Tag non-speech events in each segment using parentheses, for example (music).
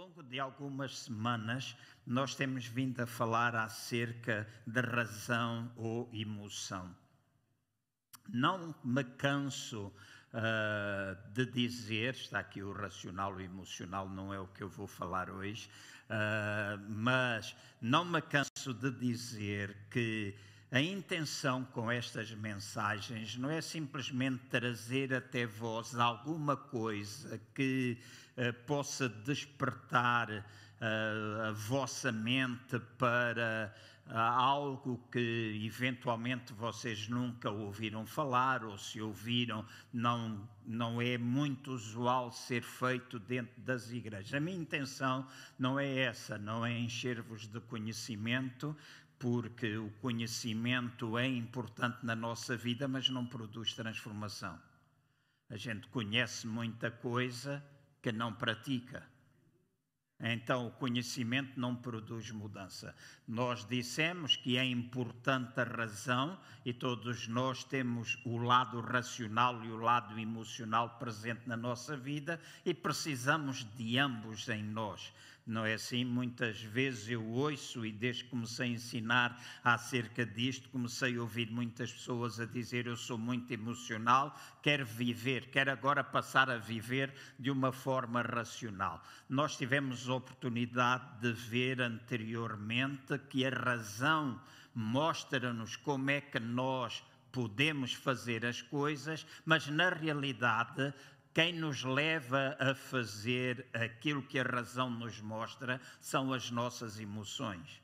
longo de algumas semanas, nós temos vindo a falar acerca da razão ou emoção. Não me canso uh, de dizer, está aqui o racional e o emocional, não é o que eu vou falar hoje, uh, mas não me canso de dizer que a intenção com estas mensagens não é simplesmente trazer até vós alguma coisa que eh, possa despertar eh, a vossa mente para eh, algo que eventualmente vocês nunca ouviram falar ou se ouviram, não, não é muito usual ser feito dentro das igrejas. A minha intenção não é essa, não é encher-vos de conhecimento, porque o conhecimento é importante na nossa vida, mas não produz transformação. A gente conhece muita coisa que não pratica. Então, o conhecimento não produz mudança. Nós dissemos que é importante a razão e todos nós temos o lado racional e o lado emocional presente na nossa vida e precisamos de ambos em nós. Não é assim? Muitas vezes eu ouço, e desde que comecei a ensinar acerca disto, comecei a ouvir muitas pessoas a dizer: Eu sou muito emocional, quero viver, quero agora passar a viver de uma forma racional. Nós tivemos a oportunidade de ver anteriormente que a razão mostra-nos como é que nós podemos fazer as coisas, mas na realidade quem nos leva a fazer aquilo que a razão nos mostra são as nossas emoções.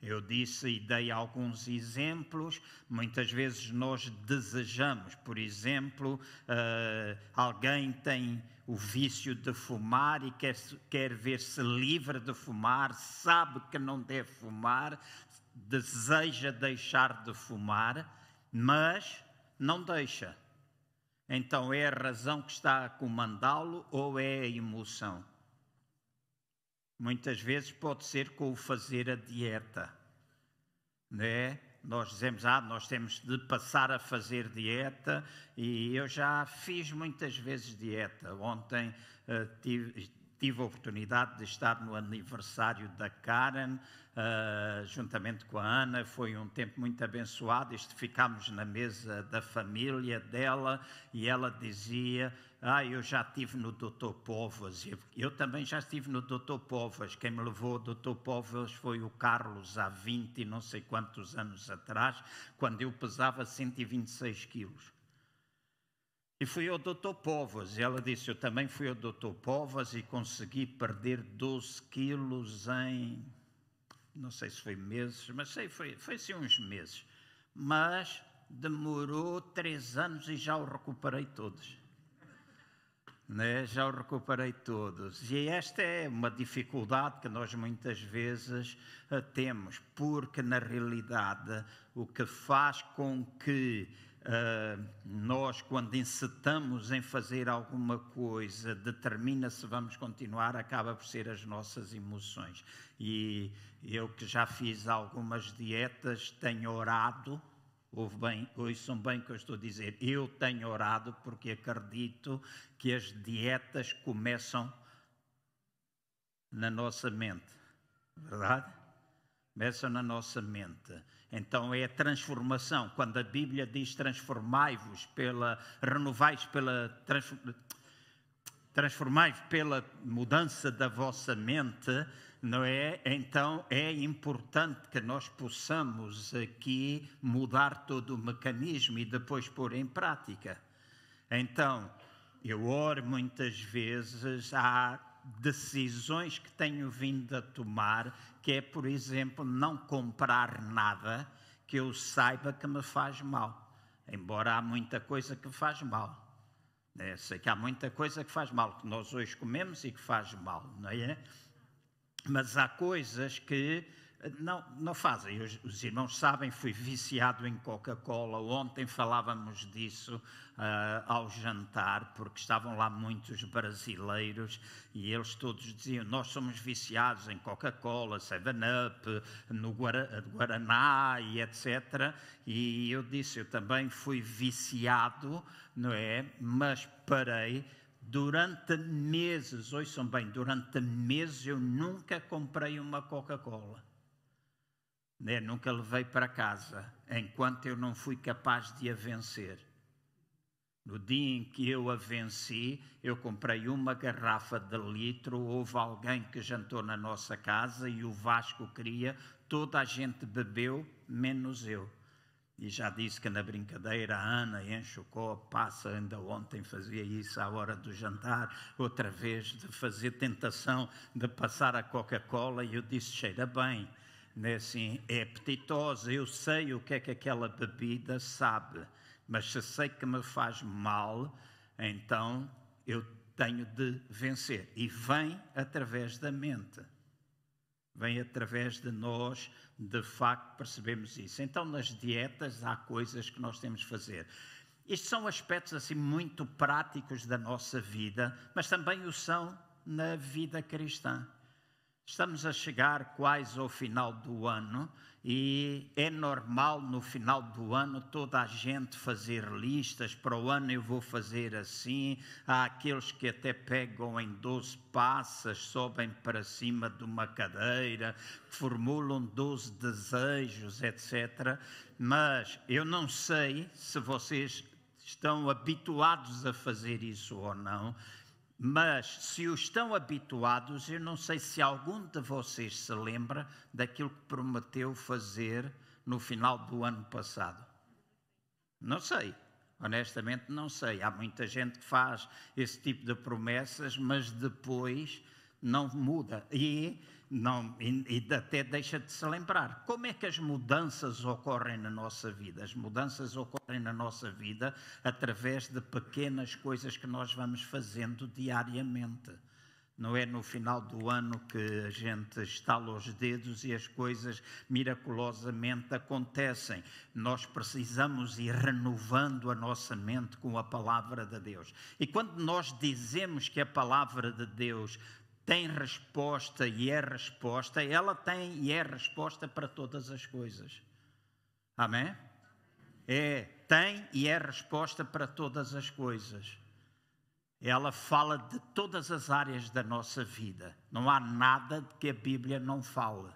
Eu disse e dei alguns exemplos. Muitas vezes nós desejamos, por exemplo, uh, alguém tem o vício de fumar e quer, quer ver-se livre de fumar, sabe que não deve fumar, deseja deixar de fumar, mas não deixa então é a razão que está a comandá-lo ou é a emoção? Muitas vezes pode ser com o fazer a dieta, né? Nós dizemos, ah, nós temos de passar a fazer dieta e eu já fiz muitas vezes dieta. Ontem uh, tive, tive a oportunidade de estar no aniversário da Karen, uh, juntamente com a Ana. Foi um tempo muito abençoado. Este ficámos na mesa da família dela e ela dizia: Ah, eu já estive no Doutor Povas. Eu, eu também já estive no Doutor Povas. Quem me levou ao Doutor Povas foi o Carlos, há 20 e não sei quantos anos atrás, quando eu pesava 126 quilos. E fui ao doutor Povas, e ela disse, eu também fui ao doutor Povas e consegui perder 12 quilos em não sei se foi meses, mas sei, foi, foi sim uns meses. Mas demorou três anos e já o recuperei todos. Né? Já o recuperei todos. E esta é uma dificuldade que nós muitas vezes eh, temos, porque na realidade o que faz com que Uh, nós, quando incitamos em fazer alguma coisa, determina se vamos continuar, acaba por ser as nossas emoções. E eu que já fiz algumas dietas, tenho orado, ouve bem, ouçam bem o que eu estou a dizer, eu tenho orado porque acredito que as dietas começam na nossa mente, verdade? Começam na nossa mente. Então é a transformação. Quando a Bíblia diz transformai-vos pela, renovais pela transformai-vos pela mudança da vossa mente, não é? Então é importante que nós possamos aqui mudar todo o mecanismo e depois pôr em prática. Então, eu oro muitas vezes, há decisões que tenho vindo a tomar que é, por exemplo, não comprar nada que eu saiba que me faz mal. Embora há muita coisa que faz mal. Eu é, sei que há muita coisa que faz mal, que nós hoje comemos e que faz mal, não é? Mas há coisas que não, não fazem. Os, os irmãos sabem, fui viciado em Coca-Cola. Ontem falávamos disso uh, ao jantar, porque estavam lá muitos brasileiros e eles todos diziam: Nós somos viciados em Coca-Cola, 7-Up, no Guaraná e etc. E eu disse: Eu também fui viciado, não é? Mas parei durante meses, ouçam bem, durante meses eu nunca comprei uma Coca-Cola. Né, nunca levei para casa enquanto eu não fui capaz de a vencer. No dia em que eu a venci, eu comprei uma garrafa de litro. Houve alguém que jantou na nossa casa e o Vasco queria. Toda a gente bebeu, menos eu. E já disse que na brincadeira a Ana enche o copo, passa, ainda ontem fazia isso à hora do jantar, outra vez de fazer tentação de passar a Coca-Cola, e eu disse: cheira bem né, assim, é apetitosa, eu sei o que é que aquela bebida sabe, mas se sei que me faz mal, então eu tenho de vencer. E vem através da mente. Vem através de nós, de facto, percebemos isso. Então, nas dietas, há coisas que nós temos de fazer. Estes são aspectos assim muito práticos da nossa vida, mas também o são na vida cristã. Estamos a chegar quase ao final do ano e é normal no final do ano toda a gente fazer listas. Para o ano eu vou fazer assim. Há aqueles que até pegam em 12 passas, sobem para cima de uma cadeira, formulam 12 desejos, etc. Mas eu não sei se vocês estão habituados a fazer isso ou não, mas se os estão habituados, eu não sei se algum de vocês se lembra daquilo que prometeu fazer no final do ano passado. Não sei. Honestamente, não sei. Há muita gente que faz esse tipo de promessas, mas depois não muda. E não, e, e até deixa de se lembrar. Como é que as mudanças ocorrem na nossa vida? As mudanças ocorrem na nossa vida através de pequenas coisas que nós vamos fazendo diariamente. Não é no final do ano que a gente estala os dedos e as coisas miraculosamente acontecem. Nós precisamos ir renovando a nossa mente com a palavra de Deus. E quando nós dizemos que a palavra de Deus tem resposta e é resposta, ela tem e é resposta para todas as coisas. Amém? É, tem e é resposta para todas as coisas. Ela fala de todas as áreas da nossa vida. Não há nada que a Bíblia não fala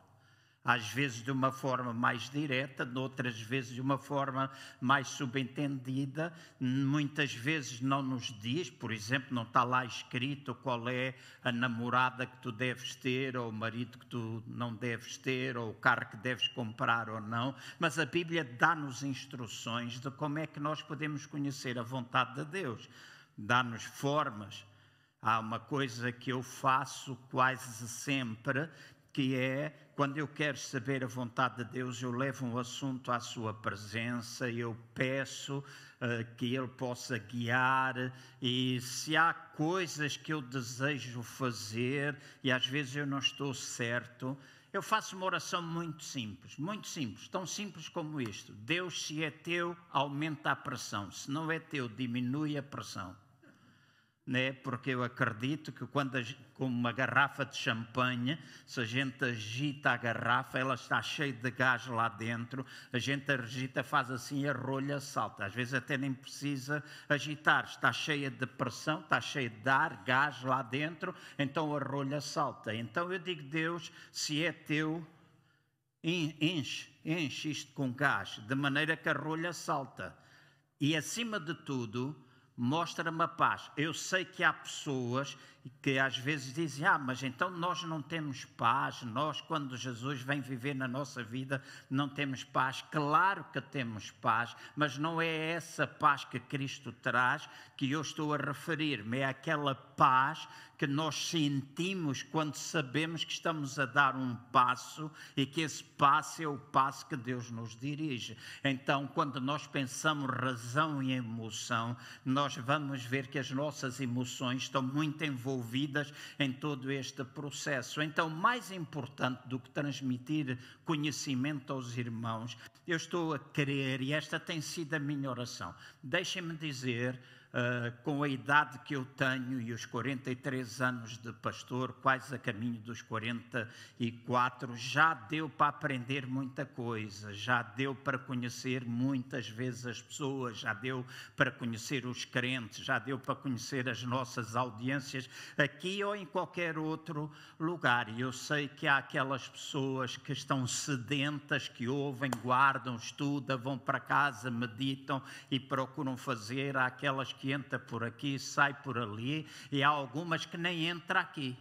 às vezes de uma forma mais direta, noutras vezes de uma forma mais subentendida, muitas vezes não nos diz, por exemplo, não está lá escrito qual é a namorada que tu deves ter, ou o marido que tu não deves ter, ou o carro que deves comprar ou não, mas a Bíblia dá-nos instruções de como é que nós podemos conhecer a vontade de Deus, dá-nos formas. Há uma coisa que eu faço quase sempre, que é quando eu quero saber a vontade de Deus, eu levo um assunto à Sua presença, eu peço uh, que Ele possa guiar, e se há coisas que eu desejo fazer e às vezes eu não estou certo, eu faço uma oração muito simples, muito simples, tão simples como isto: Deus, se é teu, aumenta a pressão, se não é teu, diminui a pressão né? porque eu acredito que quando com uma garrafa de champanhe, se a gente agita a garrafa, ela está cheia de gás lá dentro, a gente agita, faz assim, a rolha salta. Às vezes até nem precisa agitar, está cheia de pressão, está cheia de ar, gás lá dentro, então a rolha salta. Então eu digo, Deus, se é teu, enche, enche isto com gás, de maneira que a rolha salta. E acima de tudo, mostra-me a paz. Eu sei que há pessoas que às vezes dizem: Ah, mas então nós não temos paz, nós, quando Jesus vem viver na nossa vida, não temos paz. Claro que temos paz, mas não é essa paz que Cristo traz que eu estou a referir-me, é aquela paz que nós sentimos quando sabemos que estamos a dar um passo e que esse passo é o passo que Deus nos dirige. Então, quando nós pensamos razão e emoção, nós vamos ver que as nossas emoções estão muito envolvidas envolvidas em todo este processo. Então, mais importante do que transmitir conhecimento aos irmãos, eu estou a querer, e esta tem sido a minha oração, deixem-me dizer Uh, com a idade que eu tenho e os 43 anos de pastor, quase a caminho dos 44, já deu para aprender muita coisa, já deu para conhecer muitas vezes as pessoas, já deu para conhecer os crentes, já deu para conhecer as nossas audiências, aqui ou em qualquer outro lugar. E eu sei que há aquelas pessoas que estão sedentas, que ouvem, guardam, estudam, vão para casa, meditam e procuram fazer, há aquelas que entra por aqui, sai por ali, e há algumas que nem entra aqui,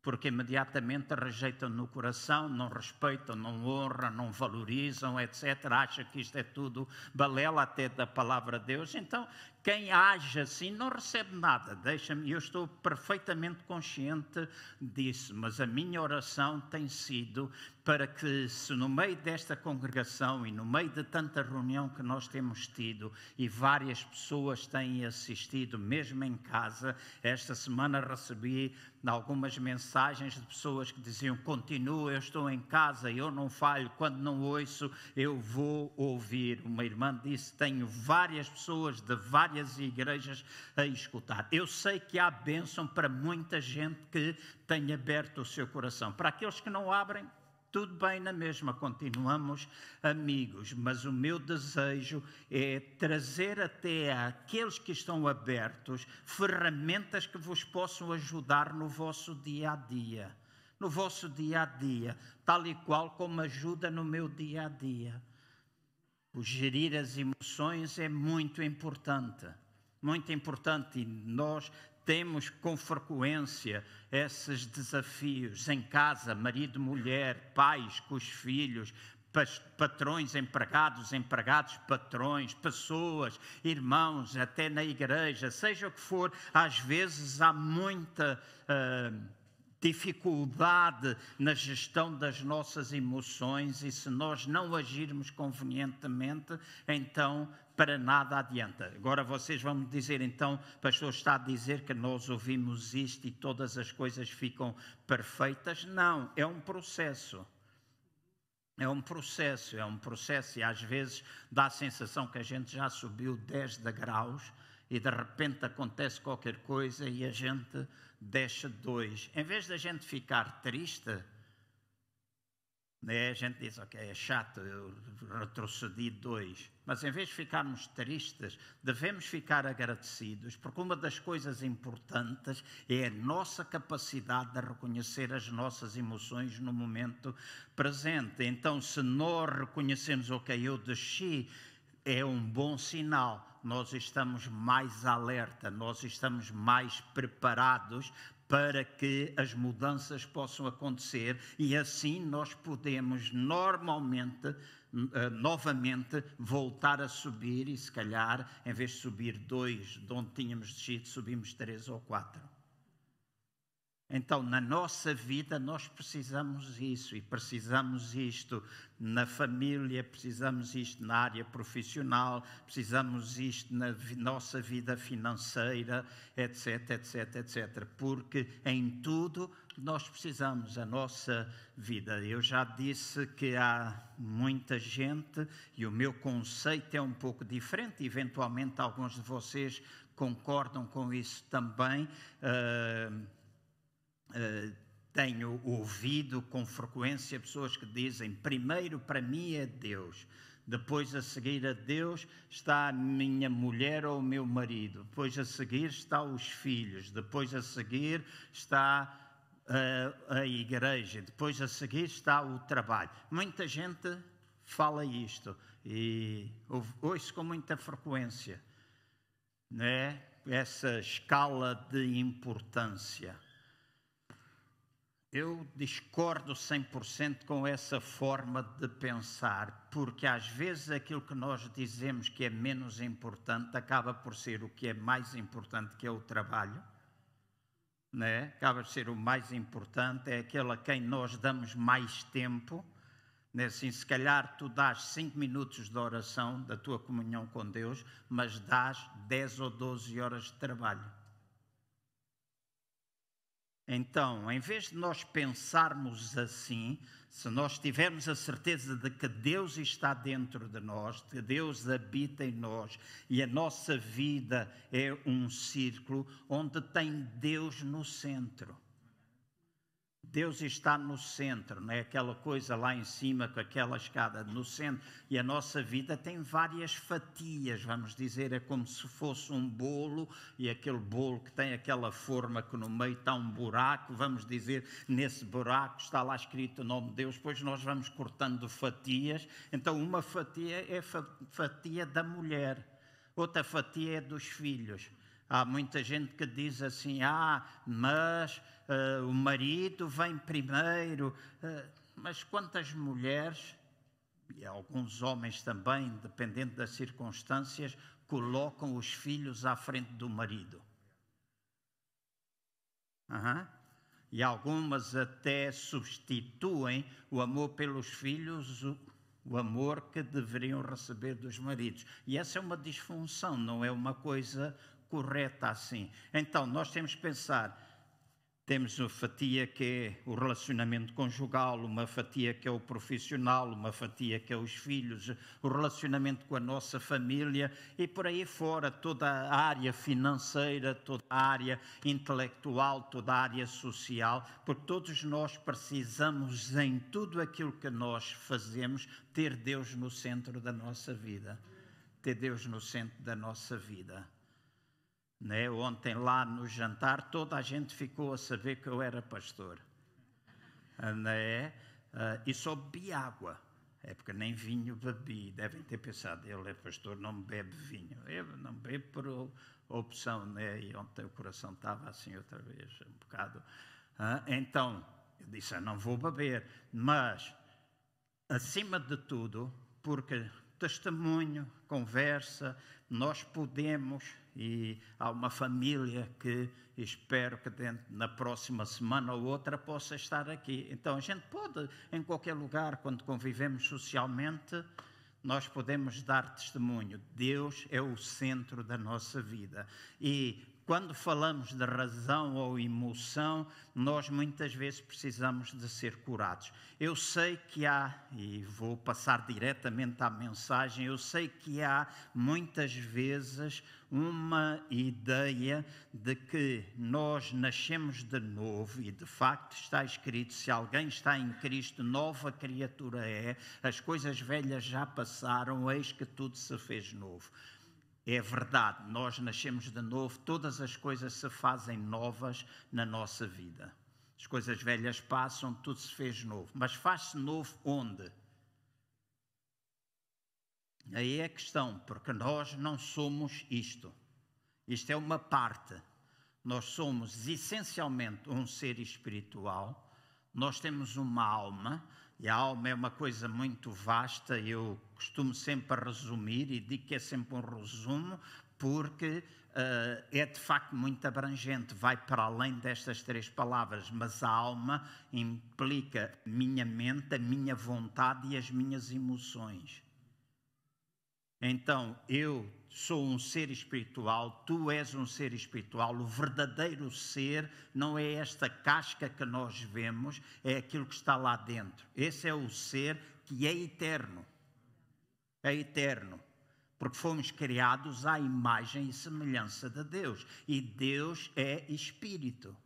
porque imediatamente rejeitam no coração, não respeitam, não honram, não valorizam, etc. Acha que isto é tudo balela até da palavra de Deus. Então, quem age assim não recebe nada. Deixa-me, eu estou perfeitamente consciente disso, mas a minha oração tem sido para que, se no meio desta congregação e no meio de tanta reunião que nós temos tido e várias pessoas têm assistido, mesmo em casa, esta semana recebi algumas mensagens de pessoas que diziam: continua, eu estou em casa, eu não falho, quando não ouço, eu vou ouvir. Uma irmã disse: Tenho várias pessoas de várias várias igrejas a escutar. Eu sei que há bênção para muita gente que tem aberto o seu coração. Para aqueles que não abrem, tudo bem na mesma, continuamos amigos, mas o meu desejo é trazer até aqueles que estão abertos ferramentas que vos possam ajudar no vosso dia a dia, no vosso dia a dia, tal e qual como ajuda no meu dia a dia. O gerir as emoções é muito importante, muito importante e nós temos com frequência esses desafios em casa, marido, mulher, pais com os filhos, patrões, empregados, empregados, patrões, pessoas, irmãos, até na igreja, seja o que for, às vezes há muita. Uh, dificuldade na gestão das nossas emoções e se nós não agirmos convenientemente, então para nada adianta. Agora vocês vão me dizer, então, pastor está a dizer que nós ouvimos isto e todas as coisas ficam perfeitas? Não, é um processo. É um processo, é um processo, e às vezes dá a sensação que a gente já subiu 10 degraus e de repente acontece qualquer coisa e a gente deixa dois. Em vez da gente ficar triste, né, a gente diz, ok, é chato, eu retrocedi dois. Mas em vez de ficarmos tristes, devemos ficar agradecidos, porque uma das coisas importantes é a nossa capacidade de reconhecer as nossas emoções no momento presente. Então, se nós reconhecemos, ok, eu desci, é um bom sinal. Nós estamos mais alerta, nós estamos mais preparados para que as mudanças possam acontecer e assim nós podemos normalmente eh, novamente voltar a subir e se calhar em vez de subir dois de onde tínhamos descido subimos três ou quatro então, na nossa vida, nós precisamos isso e precisamos isto na família, precisamos isto na área profissional, precisamos isto na nossa vida financeira, etc, etc, etc. Porque em tudo nós precisamos a nossa vida. Eu já disse que há muita gente e o meu conceito é um pouco diferente, eventualmente alguns de vocês concordam com isso também. Uh, ah, tenho ouvido com frequência pessoas que dizem: primeiro para mim é Deus, depois a seguir a Deus está a minha mulher ou o meu marido, depois a seguir está os filhos, depois a seguir está a, ah, a igreja, depois a seguir está o trabalho. Muita gente fala isto e ouço com muita frequência, né? Essa escala de importância. Eu discordo 100% com essa forma de pensar, porque às vezes aquilo que nós dizemos que é menos importante acaba por ser o que é mais importante, que é o trabalho. Né? Acaba por ser o mais importante, é aquele a quem nós damos mais tempo. Né? Assim, se calhar tu dás 5 minutos de oração da tua comunhão com Deus, mas dás 10 ou 12 horas de trabalho. Então, em vez de nós pensarmos assim, se nós tivermos a certeza de que Deus está dentro de nós, de que Deus habita em nós e a nossa vida é um círculo onde tem Deus no centro. Deus está no centro, não é aquela coisa lá em cima com aquela escada no centro. E a nossa vida tem várias fatias, vamos dizer, é como se fosse um bolo e aquele bolo que tem aquela forma que no meio está um buraco, vamos dizer, nesse buraco está lá escrito o nome de Deus, pois nós vamos cortando fatias. Então uma fatia é fa fatia da mulher, outra fatia é dos filhos. Há muita gente que diz assim: ah, mas uh, o marido vem primeiro. Uh, mas quantas mulheres, e alguns homens também, dependendo das circunstâncias, colocam os filhos à frente do marido? Uhum. E algumas até substituem o amor pelos filhos, o, o amor que deveriam receber dos maridos. E essa é uma disfunção, não é uma coisa correta assim. Então, nós temos que pensar temos uma fatia que é o relacionamento conjugal, uma fatia que é o profissional, uma fatia que é os filhos, o relacionamento com a nossa família e por aí fora, toda a área financeira, toda a área intelectual, toda a área social, porque todos nós precisamos, em tudo aquilo que nós fazemos, ter Deus no centro da nossa vida. Ter Deus no centro da nossa vida. Né? Ontem, lá no jantar, toda a gente ficou a saber que eu era pastor. Ah, né? Uh, e só bebi água. É porque nem vinho bebi. Devem ter pensado, ele é pastor, não bebe vinho. Eu não bebo por opção, né? E ontem o coração estava assim outra vez, um bocado. Uh, então, eu disse, eu não vou beber. Mas, acima de tudo, porque testemunho, conversa, nós podemos e há uma família que espero que dentro, na próxima semana ou outra possa estar aqui. Então a gente pode, em qualquer lugar, quando convivemos socialmente, nós podemos dar testemunho. Deus é o centro da nossa vida. E quando falamos de razão ou emoção, nós muitas vezes precisamos de ser curados. Eu sei que há, e vou passar diretamente à mensagem, eu sei que há muitas vezes uma ideia de que nós nascemos de novo, e de facto está escrito: se alguém está em Cristo, nova criatura é, as coisas velhas já passaram, eis que tudo se fez novo. É verdade, nós nascemos de novo, todas as coisas se fazem novas na nossa vida. As coisas velhas passam, tudo se fez novo. Mas faz-se novo onde? Aí é a questão, porque nós não somos isto. Isto é uma parte. Nós somos essencialmente um ser espiritual, nós temos uma alma, e a alma é uma coisa muito vasta. Eu costumo sempre resumir e digo que é sempre um resumo, porque uh, é de facto muito abrangente, vai para além destas três palavras, mas a alma implica minha mente, a minha vontade e as minhas emoções. Então, eu sou um ser espiritual, tu és um ser espiritual, o verdadeiro ser não é esta casca que nós vemos, é aquilo que está lá dentro. Esse é o ser que é eterno é eterno, porque fomos criados à imagem e semelhança de Deus, e Deus é espírito.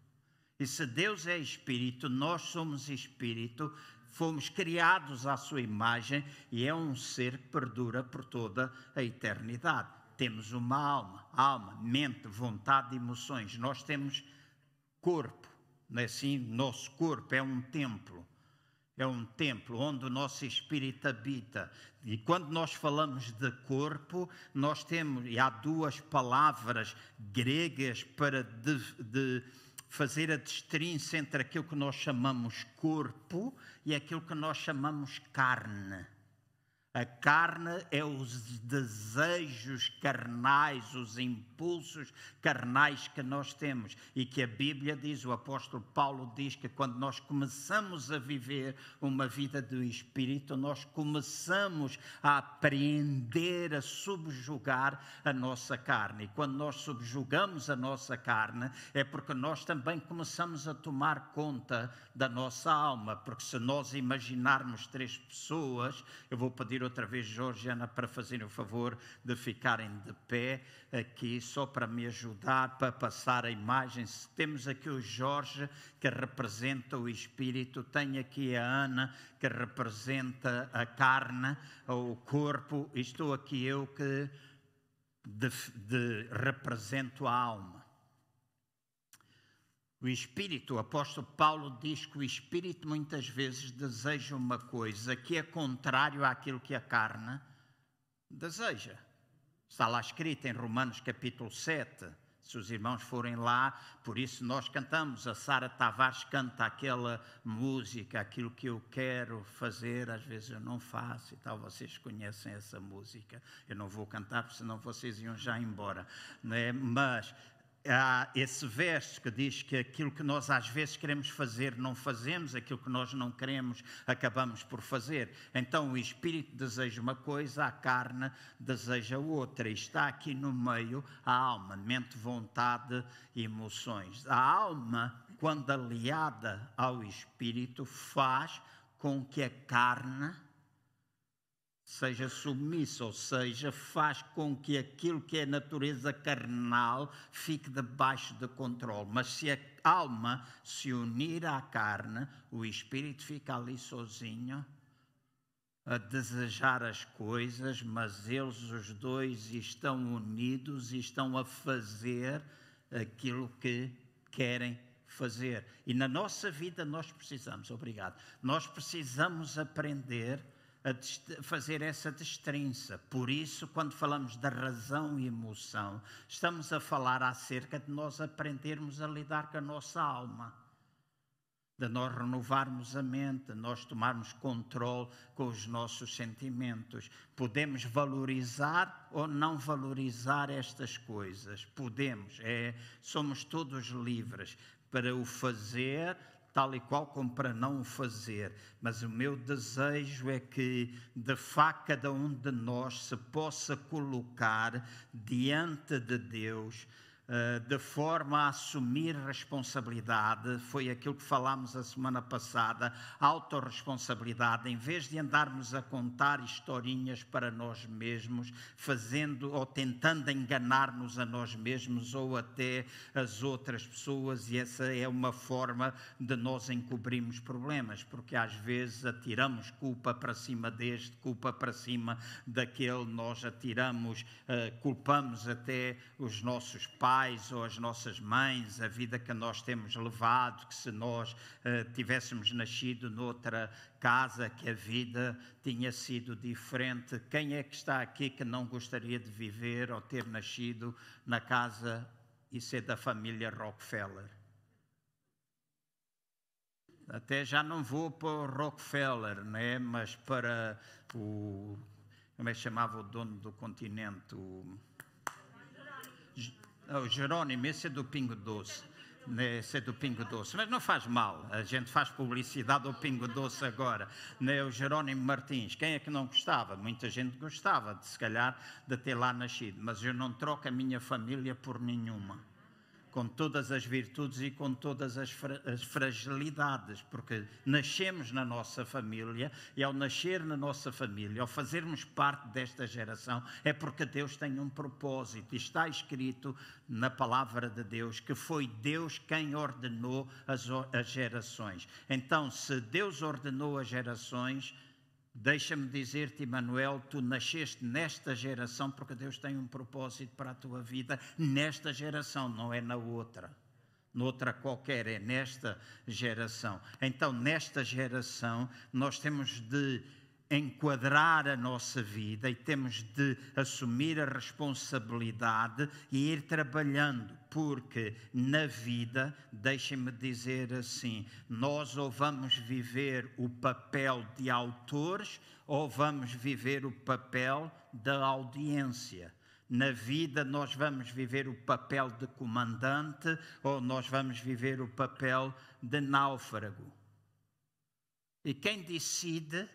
E se Deus é espírito, nós somos espírito, fomos criados à sua imagem e é um ser que perdura por toda a eternidade. Temos uma alma, alma, mente, vontade, emoções. Nós temos corpo, não é assim? Nosso corpo é um templo é um templo onde o nosso espírito habita. E quando nós falamos de corpo, nós temos, e há duas palavras gregas para de, de fazer a distinção entre aquilo que nós chamamos corpo e aquilo que nós chamamos carne. A carne é os desejos carnais, os impulsos carnais que nós temos e que a Bíblia diz, o apóstolo Paulo diz que quando nós começamos a viver uma vida do espírito, nós começamos a aprender a subjugar a nossa carne. E quando nós subjugamos a nossa carne, é porque nós também começamos a tomar conta da nossa alma, porque se nós imaginarmos três pessoas, eu vou pedir pedir outra vez, Jorge e Ana, para fazerem o favor de ficarem de pé aqui, só para me ajudar, para passar a imagem. Temos aqui o Jorge, que representa o espírito, tem aqui a Ana, que representa a carne, o corpo, e estou aqui eu que de, de, represento a alma. O Espírito, o apóstolo Paulo diz que o Espírito muitas vezes deseja uma coisa que é contrário àquilo que a carne deseja. Está lá escrito em Romanos capítulo 7. Se os irmãos forem lá, por isso nós cantamos. A Sara Tavares canta aquela música, aquilo que eu quero fazer, às vezes eu não faço e tal. Vocês conhecem essa música. Eu não vou cantar, porque senão vocês iam já embora. Né? Mas há esse verso que diz que aquilo que nós às vezes queremos fazer não fazemos, aquilo que nós não queremos acabamos por fazer. Então o espírito deseja uma coisa, a carne deseja outra. E está aqui no meio a alma, mente, vontade emoções. A alma, quando aliada ao espírito, faz com que a carne seja submissa, ou seja, faz com que aquilo que é natureza carnal fique debaixo de controle. Mas se a alma se unir à carne, o espírito fica ali sozinho a desejar as coisas, mas eles os dois estão unidos e estão a fazer aquilo que querem fazer. E na nossa vida nós precisamos, obrigado, nós precisamos aprender fazer essa destrinça. Por isso, quando falamos da razão e emoção, estamos a falar acerca de nós aprendermos a lidar com a nossa alma, de nós renovarmos a mente, de nós tomarmos controle com os nossos sentimentos. Podemos valorizar ou não valorizar estas coisas. Podemos, é, somos todos livres para o fazer tal e qual como para não o fazer, mas o meu desejo é que de facto cada um de nós se possa colocar diante de Deus eh, de forma a assumir responsabilidade, foi aquilo que falámos a semana passada, autorresponsabilidade, em vez de andarmos a contar historinhas para nós mesmos, fazendo ou tentando enganar-nos a nós mesmos ou até as outras pessoas, e essa é uma forma de nós encobrirmos problemas, porque às vezes atiramos culpa para cima deste, culpa para cima daquele, nós atiramos, eh, culpamos até os nossos pais pais ou as nossas mães, a vida que nós temos levado, que se nós eh, tivéssemos nascido noutra casa, que a vida tinha sido diferente. Quem é que está aqui que não gostaria de viver ou ter nascido na casa e ser da família Rockefeller? Até já não vou para o Rockefeller, né? mas para o. Como é que chamava o dono do continente? O... É o Jerónimo, esse é do Pingo Doce. Né, esse é do Pingo Doce, mas não faz mal, a gente faz publicidade ao Pingo Doce agora. Né, o Jerónimo Martins, quem é que não gostava? Muita gente gostava, de, se calhar, de ter lá nascido, mas eu não troco a minha família por nenhuma com todas as virtudes e com todas as, fra as, fragilidades, porque nascemos na nossa família e ao nascer na nossa família, ao fazermos parte desta geração, é porque Deus tem um propósito. está escrito na palavra de Deus que foi Deus quem ordenou as, as gerações. Então, se Deus ordenou as gerações, Deixa-me dizer-te, Manuel, tu nasceste nesta geração porque Deus tem um propósito para a tua vida nesta geração, não é na outra. Noutra qualquer, é nesta geração. Então, nesta geração, nós temos de enquadrar a nossa vida e temos de assumir a responsabilidade e ir trabalhando, porque na vida, deixem-me dizer assim, nós ou vamos viver o papel de autores ou vamos viver o papel da audiência. Na vida, nós vamos viver o papel de comandante ou nós vamos viver o papel de náufrago. E quem decide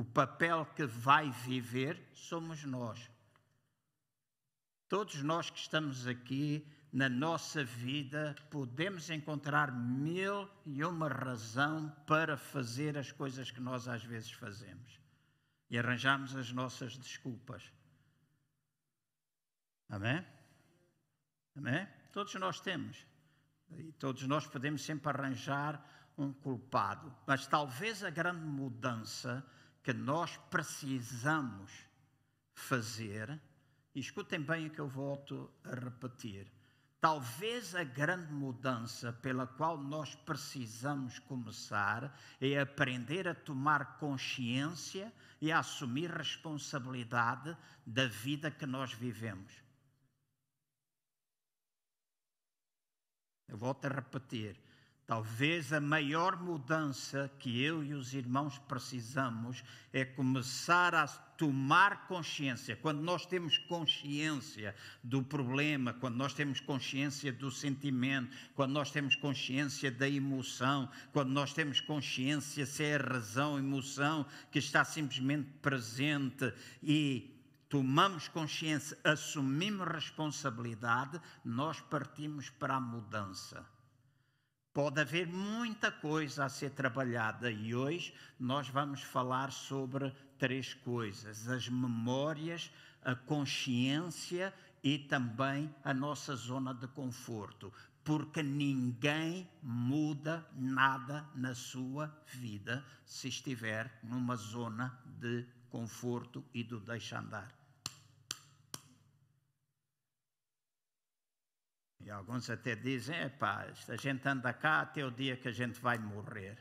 o papel que vai viver somos nós. Todos nós que estamos aqui na nossa vida podemos encontrar mil e uma razão para fazer as coisas que nós às vezes fazemos e arranjamos as nossas desculpas. Amém? Amém? Todos nós temos. E todos nós podemos sempre arranjar um culpado. Mas talvez a grande mudança que nós precisamos fazer, e escutem bem o que eu volto a repetir. Talvez a grande mudança pela qual nós precisamos começar é aprender a tomar consciência e a assumir responsabilidade da vida que nós vivemos. Eu volto a repetir. Talvez a maior mudança que eu e os irmãos precisamos é começar a tomar consciência. Quando nós temos consciência do problema, quando nós temos consciência do sentimento, quando nós temos consciência da emoção, quando nós temos consciência se é a razão, a emoção que está simplesmente presente e tomamos consciência, assumimos responsabilidade, nós partimos para a mudança. Pode haver muita coisa a ser trabalhada e hoje nós vamos falar sobre três coisas: as memórias, a consciência e também a nossa zona de conforto, porque ninguém muda nada na sua vida se estiver numa zona de conforto e do deixa andar. E alguns até dizem: é pá, a gente anda cá até o dia que a gente vai morrer.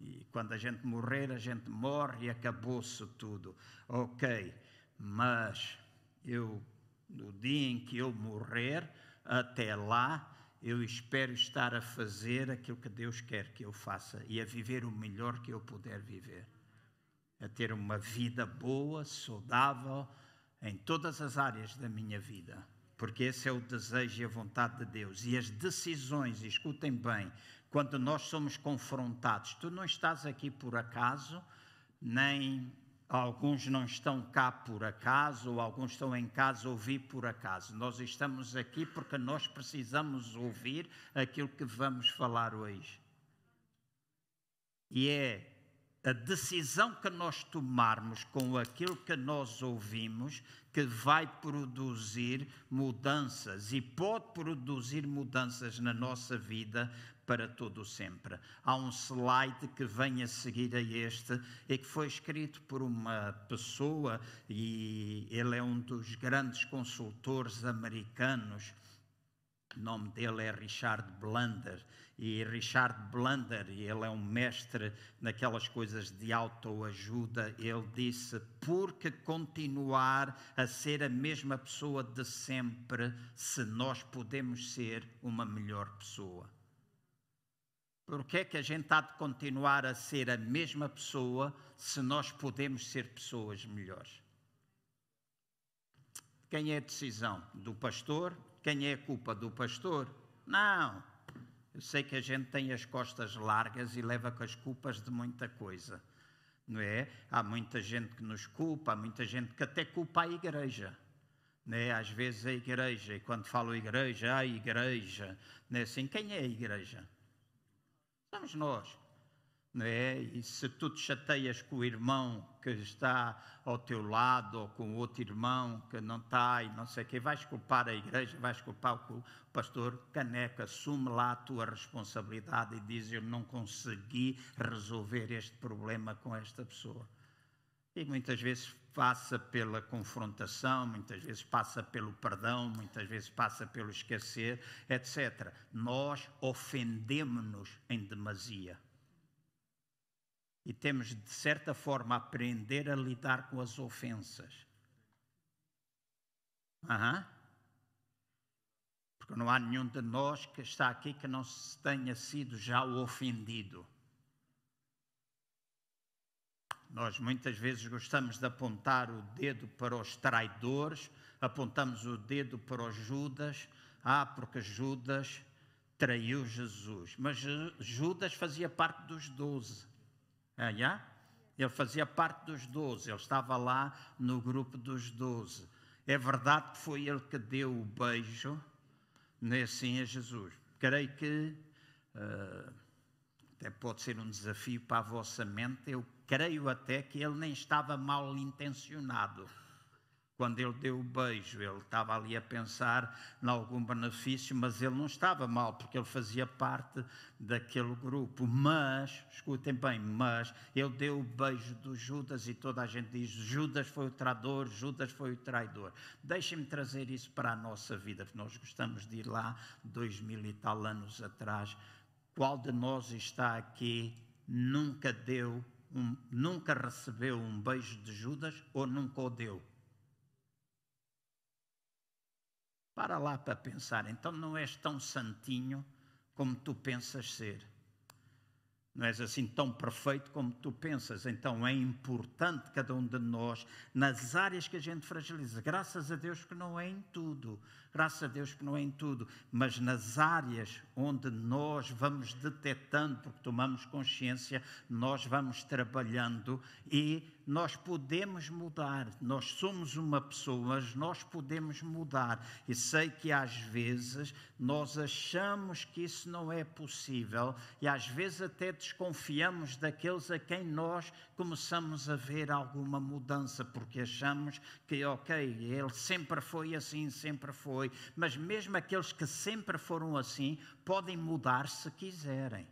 E quando a gente morrer, a gente morre e acabou-se tudo. Ok, mas eu, no dia em que eu morrer, até lá, eu espero estar a fazer aquilo que Deus quer que eu faça e a viver o melhor que eu puder viver. A ter uma vida boa, saudável, em todas as áreas da minha vida porque esse é o desejo e a vontade de Deus. E as decisões, escutem bem, quando nós somos confrontados, tu não estás aqui por acaso, nem alguns não estão cá por acaso, ou alguns estão em casa ouvir por acaso. Nós estamos aqui porque nós precisamos ouvir aquilo que vamos falar hoje. E é a decisão que nós tomarmos com aquilo que nós ouvimos que vai produzir mudanças e pode produzir mudanças na nossa vida para todo sempre. Há um slide que vem a seguir a este e que foi escrito por uma pessoa e ele é um dos grandes consultores americanos. O nome dele é Richard Blander e Richard Blunder, ele é um mestre naquelas coisas de autoajuda, ele disse: porque continuar a ser a mesma pessoa de sempre se nós podemos ser uma melhor pessoa? Porque é que a gente há de continuar a ser a mesma pessoa se nós podemos ser pessoas melhores? Quem é a decisão? Do pastor? Quem é a culpa do pastor? Não eu sei que a gente tem as costas largas e leva com as culpas de muita coisa, não é? Há muita gente que nos culpa, há muita gente que até culpa a igreja. Né? Às vezes a igreja, e quando falo igreja, a igreja, né? assim, quem é a igreja? Somos nós é? E se tu te chateias com o irmão que está ao teu lado ou com outro irmão que não está e não sei o quê, vais culpar a igreja, vais culpar o pastor Caneca, assume lá a tua responsabilidade e diz eu não consegui resolver este problema com esta pessoa. E muitas vezes passa pela confrontação, muitas vezes passa pelo perdão, muitas vezes passa pelo esquecer, etc. Nós ofendemos-nos em demasia e temos, de certa forma, aprender a lidar com as ofensas. Uhum. Porque não há nenhum de nós que está aqui que não se tenha sido já ofendido. Nós muitas vezes gostamos de apontar o dedo para os traidores, apontamos o dedo para os Judas, ah, porque Judas traiu Jesus. Mas Judas fazia parte dos doze. É, yeah? Ele fazia parte dos doze, ele estava lá no grupo dos doze. É verdade que foi ele que deu o beijo, assim a Jesus. Creio que uh, até pode ser um desafio para a vossa mente. Eu creio até que ele nem estava mal intencionado quando ele deu o beijo, ele estava ali a pensar em algum benefício, mas ele não estava mal, porque ele fazia parte daquele grupo. Mas, escutem bem, mas ele deu o beijo do Judas e toda a gente diz: Judas foi o traidor, Judas foi o traidor. Deixem-me trazer isso para a nossa vida, porque nós gostamos de ir lá dois mil e tal anos atrás. Qual de nós está aqui nunca deu, um, nunca recebeu um beijo de Judas ou nunca o deu? Para lá para pensar, então não és tão santinho como tu pensas ser. Não és assim tão perfeito como tu pensas. Então é importante cada um de nós, nas áreas que a gente fragiliza. Graças a Deus que não é em tudo, Graças a Deus que não é em tudo, mas nas áreas onde nós vamos detectando, porque tomamos consciência, nós vamos trabalhando e nós podemos mudar. Nós somos uma pessoa, mas nós podemos mudar. E sei que às vezes nós achamos que isso não é possível e às vezes até desconfiamos daqueles a quem nós começamos a ver alguma mudança, porque achamos que, ok, ele sempre foi assim, sempre foi mas mesmo aqueles que sempre foram assim podem mudar se quiserem.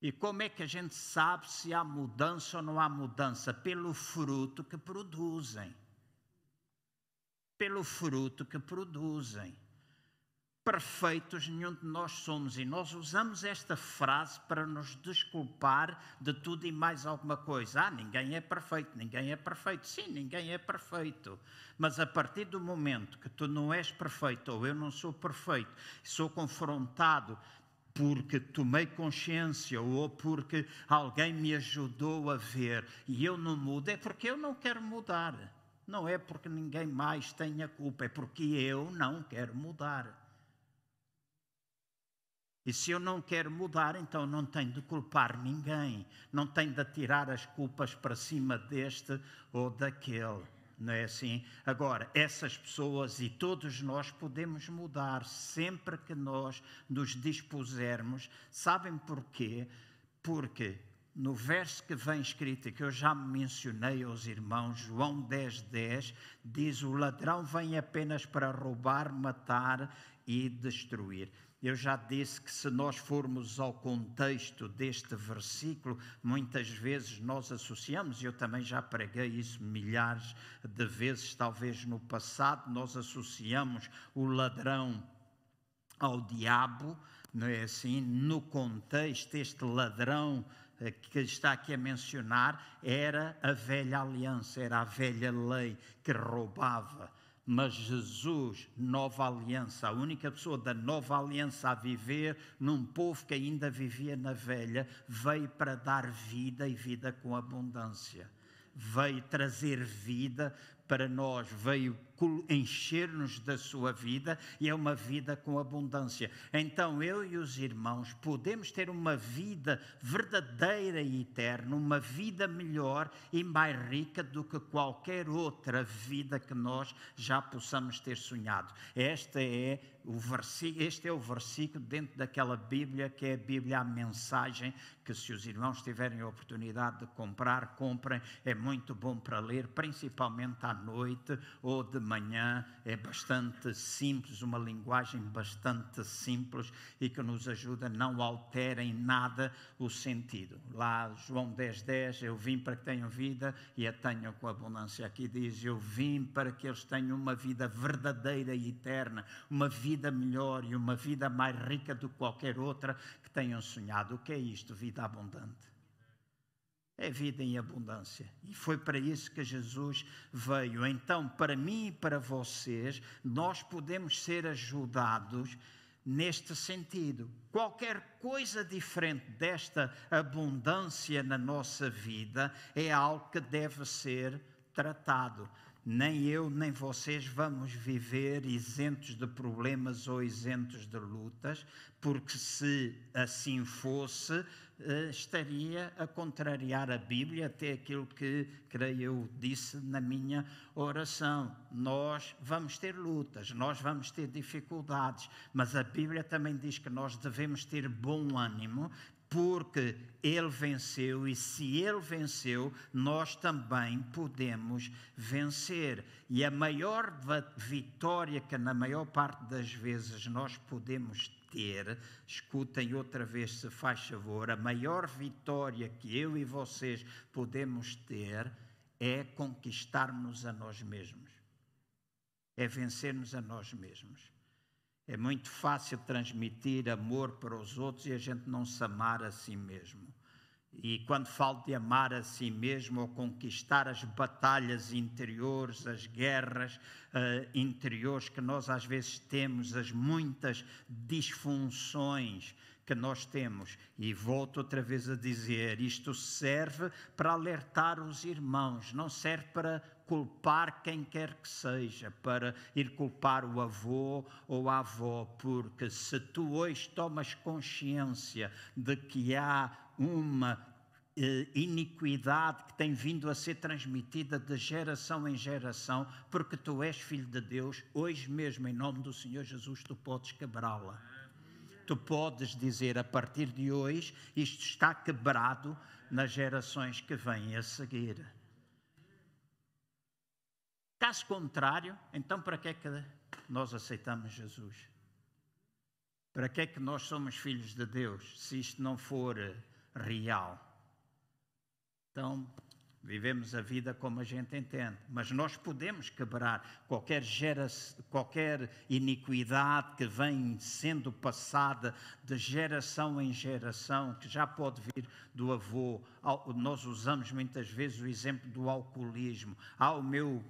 E como é que a gente sabe se há mudança ou não há mudança? Pelo fruto que produzem. Pelo fruto que produzem perfeitos, nenhum de nós somos, e nós usamos esta frase para nos desculpar de tudo e mais alguma coisa. Ah, ninguém é perfeito, ninguém é perfeito. Sim, ninguém é perfeito. Mas a partir do momento que tu não és perfeito ou eu não sou perfeito, sou confrontado porque tomei consciência ou porque alguém me ajudou a ver e eu não mudo, é porque eu não quero mudar. Não é porque ninguém mais tenha culpa, é porque eu não quero mudar. E se eu não quero mudar, então não tenho de culpar ninguém, não tenho de atirar as culpas para cima deste ou daquele. Não é assim? Agora, essas pessoas e todos nós podemos mudar sempre que nós nos dispusermos. Sabem porquê? Porque no verso que vem escrito, que eu já mencionei aos irmãos, João 10, 10, diz: O ladrão vem apenas para roubar, matar e destruir. Eu já disse que se nós formos ao contexto deste versículo, muitas vezes nós associamos, e eu também já preguei isso milhares de vezes, talvez no passado, nós associamos o ladrão ao diabo, não é assim? No contexto, este ladrão eh, que está aqui a mencionar era a velha aliança, era a velha lei que roubava mas Jesus, nova aliança, a única pessoa da nova aliança a viver num povo que ainda vivia na velha, veio para dar vida e vida com abundância. Veio trazer vida para nós, veio encher-nos da sua vida e é uma vida com abundância. Então eu e os irmãos podemos ter uma vida verdadeira e eterna, uma vida melhor e mais rica do que qualquer outra vida que nós já possamos ter sonhado. Esta é o versículo, este é o versículo dentro daquela Bíblia que é a Bíblia, a mensagem que se os irmãos tiverem a oportunidade de comprar, comprem, é muito bom para ler, principalmente à noite ou de manhã manhã é bastante simples, uma linguagem bastante simples e que nos ajuda, não alterar em nada o sentido. Lá, João 10, 10, eu vim para que tenham vida e a tenham com abundância. Aqui diz, eu vim para que eles tenham uma vida verdadeira e eterna, uma vida melhor e uma vida mais rica do que qualquer outra que tenham sonhado. O que é isto, vida abundante? é vida em abundância. E foi para isso que Jesus veio. Então, para mim e para vocês, nós podemos ser ajudados neste sentido. Qualquer coisa diferente desta abundância na nossa vida é algo que deve ser tratado. Nem eu nem vocês vamos viver isentos de problemas ou isentos de lutas, porque se assim fosse, eh, estaria a contrariar a Bíblia, até aquilo que, creio eu, disse na minha oração. Nós vamos ter lutas, nós vamos ter dificuldades, mas a Bíblia também diz que nós devemos ter bom ânimo, porque ele venceu e se ele venceu, nós também podemos vencer. E a maior vitória que na maior parte das vezes nós podemos ter, escutem outra vez se faz favor, a maior vitória que eu e vocês podemos ter é conquistarmos a nós mesmos. É vencermos a nós mesmos. É muito fácil transmitir amor para os outros e a gente não se amar a si mesmo. E quando falo de amar a si mesmo ou conquistar as batalhas interiores, as guerras uh, interiores que nós às vezes temos, as muitas disfunções que nós temos. E volto outra vez a dizer: isto serve para alertar os irmãos, não serve para culpar quem quer que seja, para ir culpar o avô ou a avó, porque se tu hoje tomas consciência de que há uma eh, iniquidade que tem vindo a ser transmitida de geração em geração, porque tu és filho de Deus, hoje mesmo, em nome do Senhor Jesus, tu podes quebrá-la tu podes dizer a partir de hoje, isto está quebrado nas gerações que vêm a seguir. Caso contrário, então para que é que nós aceitamos Jesus? Para que é que nós somos filhos de Deus se isto não for real? Então, Vivemos a vida como a gente entende, mas nós podemos quebrar qualquer, gera, qualquer iniquidade que vem sendo passada de geração em geração, que já pode vir do avô. Nós usamos muitas vezes o exemplo do alcoolismo. Ah, o meu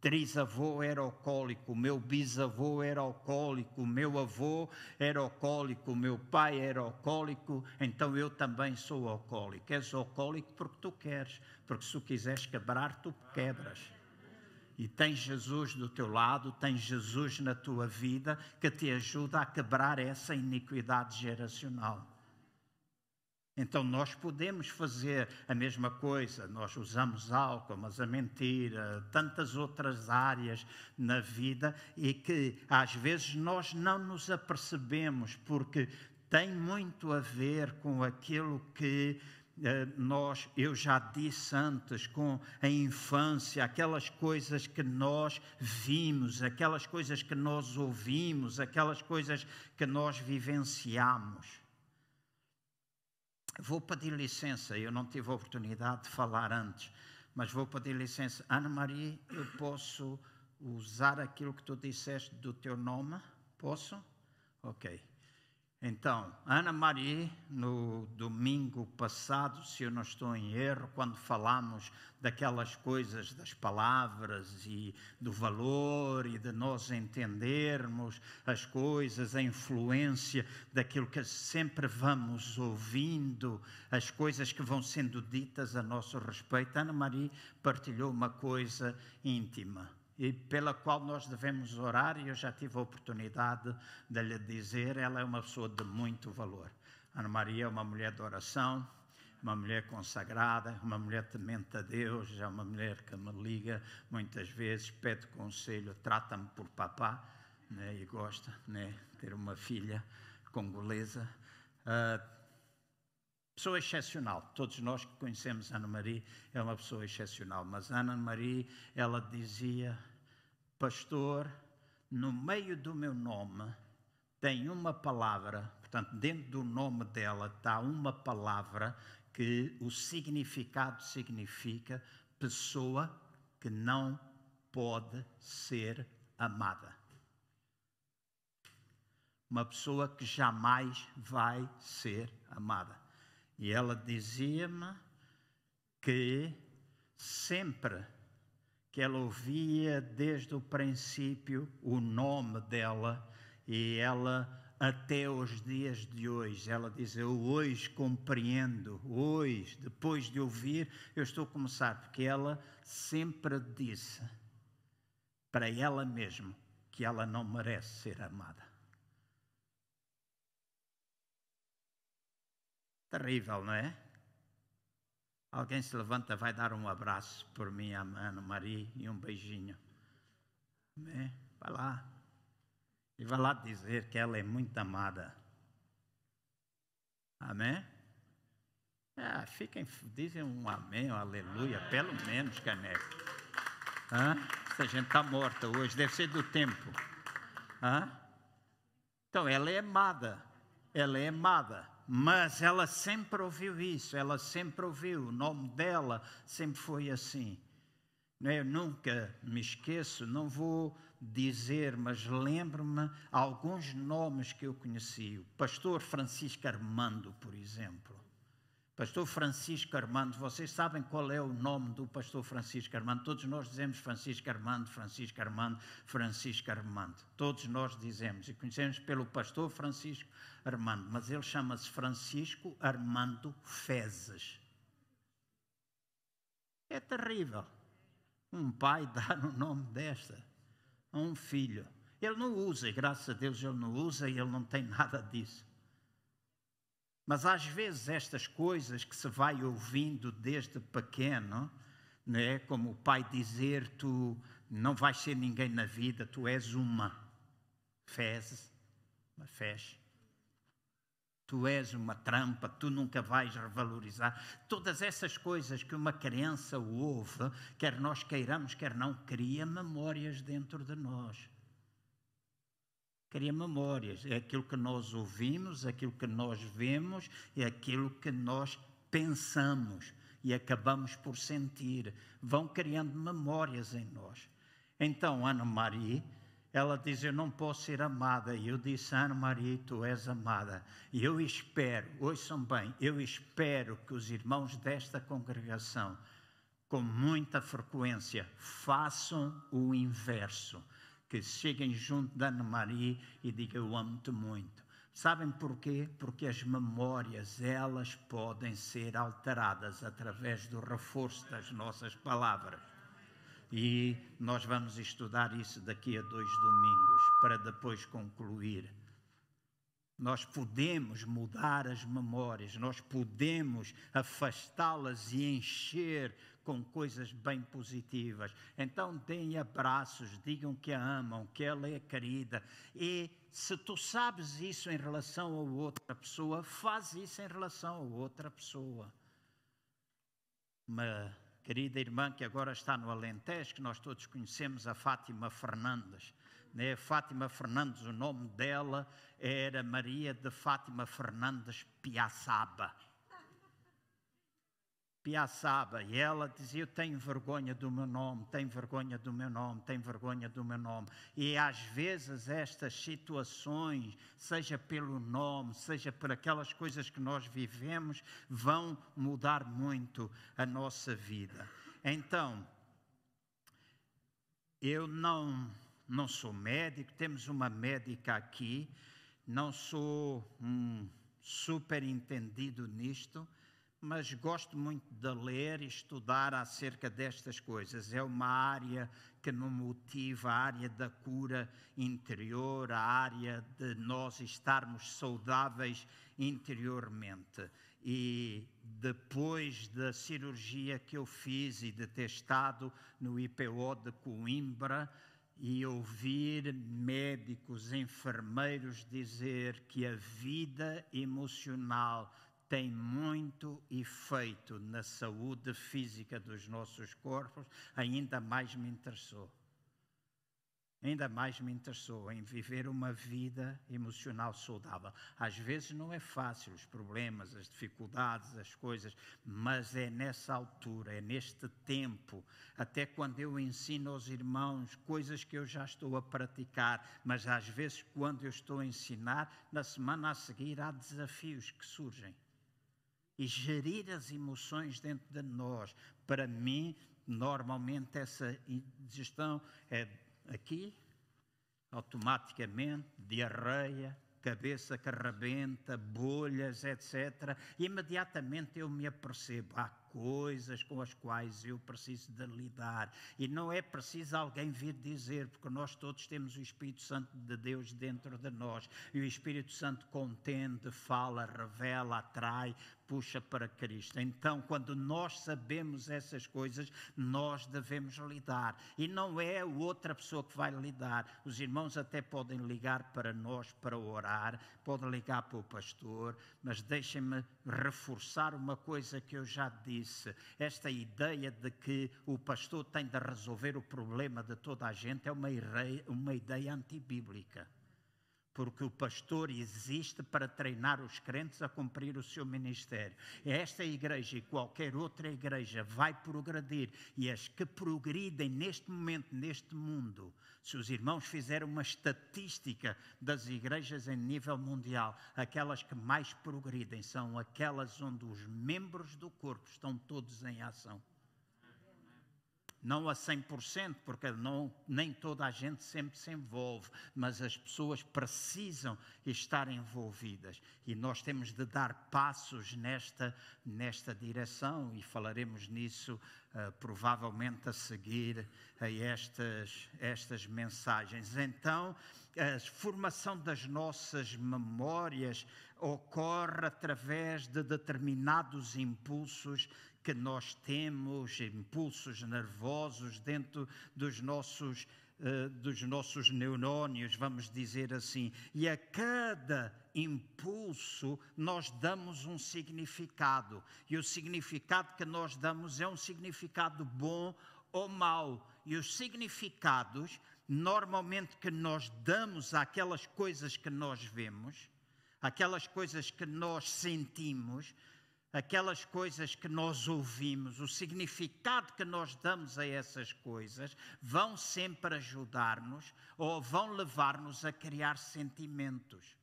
trisavô era alcoólico, meu bisavô era alcoólico, meu avô era alcoólico, meu pai era alcoólico, então eu também sou alcoólico. És alcoólico porque tu queres, porque se tu quiseres quebrar, tu quebras. E tens Jesus do teu lado, tens Jesus na tua vida que te ajuda a quebrar essa iniquidade geracional. Então nós podemos fazer a mesma coisa, nós usamos álcool, mas a mentira, tantas outras áreas na vida e que às vezes nós não nos apercebemos porque tem muito a ver com aquilo que eh, nós, eu já disse antes, com a infância, aquelas coisas que nós vimos, aquelas coisas que nós ouvimos, aquelas coisas que nós vivenciamos. Vou pedir licença, eu não tive a oportunidade de falar antes, mas vou pedir licença. Ana Maria, eu posso usar aquilo que tu disseste do teu nome? Posso? Ok. Então, Ana Maria, no domingo passado, se eu não estou em erro, quando falamos daquelas coisas das palavras e do valor e de nós entendermos as coisas, a influência daquilo que sempre vamos ouvindo, as coisas que vão sendo ditas a nosso respeito, Ana Maria partilhou uma coisa íntima e pela qual nós devemos orar, e eu já tive a oportunidade de lhe dizer, ela é uma pessoa de muito valor. Ana Maria é uma mulher de oração, uma mulher consagrada, uma mulher temente a Deus, é uma mulher que me liga muitas vezes, pede conselho, trata-me por papá, né, e gosta né, ter uma filha congolesa. Uh, pessoa excepcional, todos nós que conhecemos Ana Maria, é uma pessoa excepcional, mas Ana Maria, ela dizia pastor, no meio do meu nome tem uma palavra, portanto, dentro do nome dela está uma palavra que o significado significa pessoa que não pode ser amada. Uma pessoa que jamais vai ser amada. E ela dizia-me que sempre que ela ouvia desde o princípio o nome dela e ela até os dias de hoje. Ela diz: Eu hoje compreendo, hoje, depois de ouvir, eu estou a começar, porque ela sempre disse para ela mesma que ela não merece ser amada. Terrível, não é? Alguém se levanta, vai dar um abraço por mim, a Ana Maria, e um beijinho. Amém? Vai lá. E vai lá dizer que ela é muito amada. Amém? É, fiquem, dizem um amém, um aleluia, pelo menos, caneco. Hã? Essa gente está morta hoje, deve ser do tempo. Hã? Então, ela é amada. Ela é amada mas ela sempre ouviu isso, ela sempre ouviu, o nome dela sempre foi assim. É? Eu nunca me esqueço, não vou dizer, mas lembro-me alguns nomes que eu conheci. O pastor Francisco Armando, por exemplo. Pastor Francisco Armando, vocês sabem qual é o nome do pastor Francisco Armando? Todos nós dizemos Francisco Armando, Francisco Armando, Francisco Armando. Todos nós dizemos e conhecemos pelo pastor Francisco Armando, mas ele chama-se Francisco Armando Fezes. É terrível um pai (laughs) dar um nome desta a um filho. Ele não usa, e graças a Deus ele não usa e ele não tem nada disso. Mas às vezes estas coisas que se vai ouvindo desde pequeno, né, como o pai dizer: Tu não vais ser ninguém na vida, tu és uma fez, uma fez. Tu és uma trampa, tu nunca vais revalorizar. Todas essas coisas que uma criança ouve, quer nós queiramos, quer não, cria memórias dentro de nós cria memórias. É aquilo que nós ouvimos, é aquilo que nós vemos, é aquilo que nós pensamos e acabamos por sentir. Vão criando memórias em nós. Então, Ana Maria, ela diz: Eu não posso ser amada. E eu disse: Ana Maria, tu és amada. E eu espero, ouçam bem, eu espero que os irmãos desta congregação, com muita frequência, façam o inverso que cheguem junto da Ana Maria e digam: Eu amo-te muito. Sabem porquê? Porque as memórias, elas podem ser alteradas através do reforço das nossas palavras. E nós vamos estudar isso daqui a dois domingos, para depois concluir. Nós podemos mudar as memórias, nós podemos afastá-las e encher com coisas bem positivas. Então deem abraços, digam que a amam, que ela é querida. E se tu sabes isso em relação a outra pessoa, faz isso em relação a outra pessoa. Uma querida irmã que agora está no Alentejo, que nós todos conhecemos, a Fátima Fernandes né? Fátima Fernandes, o nome dela era Maria de Fátima Fernandes Piaçaba. Piaçaba, e ela dizia: Eu tenho vergonha do meu nome, tenho vergonha do meu nome, tenho vergonha do meu nome. E às vezes estas situações, seja pelo nome, seja por aquelas coisas que nós vivemos, vão mudar muito a nossa vida. Então, eu não, não sou médico, temos uma médica aqui, não sou um super entendido nisto mas gosto muito de ler e estudar acerca destas coisas. É uma área que me motiva, a área da cura interior, a área de nós estarmos saudáveis interiormente. E depois da cirurgia que eu fiz e de ter estado no IPO de Coimbra, e ouvir médicos, enfermeiros dizer que a vida emocional tem muito efeito na saúde física dos nossos corpos, ainda mais me interessou. Ainda mais me interessou em viver uma vida emocional saudável. Às vezes não é fácil, os problemas, as dificuldades, as coisas, mas é nessa altura, é neste tempo, até quando eu ensino aos irmãos coisas que eu já estou a praticar, mas às vezes quando eu estou a ensinar, na semana a seguir há desafios que surgem e gerir as emoções dentro de nós. Para mim, normalmente essa digestão é aqui, automaticamente, diarreia, cabeça que rebenta, bolhas, etc. E Imediatamente eu me apercebo, há coisas com as quais eu preciso de lidar. E não é preciso alguém vir dizer, porque nós todos temos o Espírito Santo de Deus dentro de nós. E o Espírito Santo contende, fala, revela, atrai, puxa para Cristo. Então, quando nós sabemos essas coisas, nós devemos lidar. E não é outra pessoa que vai lidar. Os irmãos até podem ligar para nós para orar, podem ligar para o pastor, mas deixem-me reforçar uma coisa que eu já disse. Esta ideia de que o pastor tem de resolver o problema de toda a gente é uma ideia, antibíblica porque o pastor existe para treinar os crentes a cumprir o seu ministério. Esta igreja e qualquer outra igreja vai progredir e as que progridem neste momento, neste mundo, se os irmãos fizerem uma estatística das igrejas em nível mundial, aquelas que mais progridem são aquelas onde os membros do corpo estão todos em ação não a 100%, porque não, nem toda a gente sempre se envolve, mas as pessoas precisam estar envolvidas e nós temos de dar passos nesta, nesta direção e falaremos nisso uh, provavelmente a seguir a estas, estas mensagens. Então, a formação das nossas memórias ocorre através de determinados impulsos que nós temos, impulsos nervosos dentro dos nossos, uh, dos nossos neurônios vamos dizer assim. E a cada impulso nós damos um significado. E o significado que nós damos é um significado bom ou mau. E os significados normalmente que nós damos àquelas coisas que nós vemos, aquelas coisas que nós sentimos, aquelas coisas que nós ouvimos, o significado que nós damos a essas coisas, vão sempre ajudar-nos ou vão levar-nos a criar sentimentos.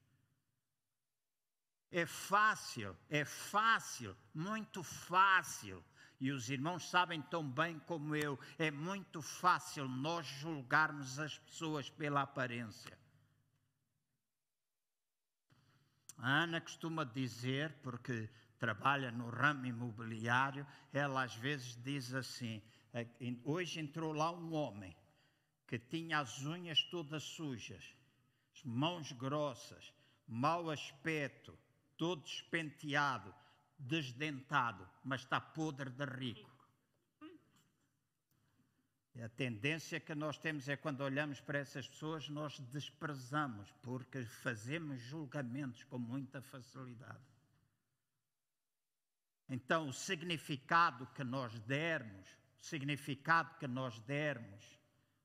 É fácil, é fácil, muito fácil. E os irmãos sabem tão bem como eu, é muito fácil nós julgarmos as pessoas pela aparência. A Ana costuma dizer, porque trabalha no ramo imobiliário, ela às vezes diz assim: é, hoje entrou lá um homem que tinha as unhas todas sujas, mãos grossas, mau aspecto, todo despenteado, desdentado, mas está podre de rico. A tendência que nós temos é quando olhamos para essas pessoas, nós desprezamos, porque fazemos julgamentos com muita facilidade. Então, o significado que nós dermos, o significado que nós dermos,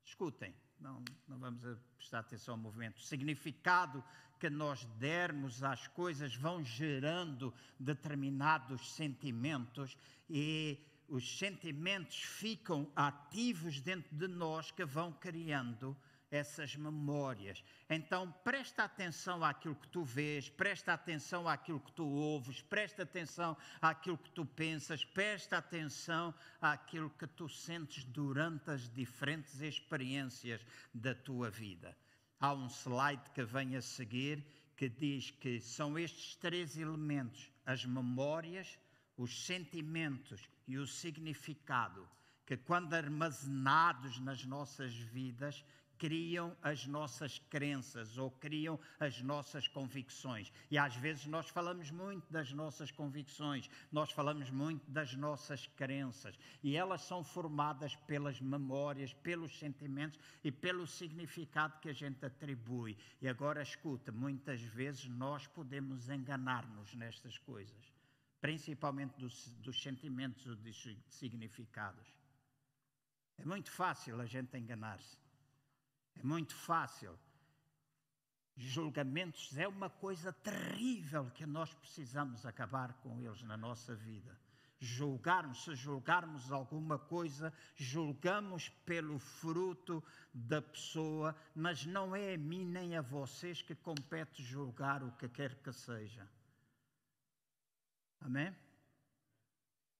escutem, não, não vamos prestar atenção ao movimento, o significado que nós dermos às coisas vão gerando determinados sentimentos e os sentimentos ficam ativos dentro de nós que vão criando essas memórias. Então, presta atenção àquilo que tu vês, presta atenção àquilo que tu ouves, presta atenção àquilo que tu pensas, presta atenção àquilo que tu sentes durante as diferentes experiências da tua vida. Há um slide que vem a seguir que diz que são estes três elementos, as memórias, os sentimentos e o significado, que quando armazenados nas nossas vidas, criam as nossas crenças ou criam as nossas convicções. E às vezes nós falamos muito das nossas convicções, nós falamos muito das nossas crenças, e elas são formadas pelas memórias, pelos sentimentos e pelo significado que a gente atribui. E agora escuta, muitas vezes nós podemos enganar-nos nestas coisas, principalmente dos, dos sentimentos ou dos significados. É muito fácil a gente enganar-se. É muito fácil. Julgamentos é uma coisa terrível que nós precisamos acabar com eles na nossa vida. Julgarmos, se julgarmos alguma coisa, julgamos pelo fruto da pessoa, mas não é a mim nem a vocês que compete julgar o que quer que seja. Amém?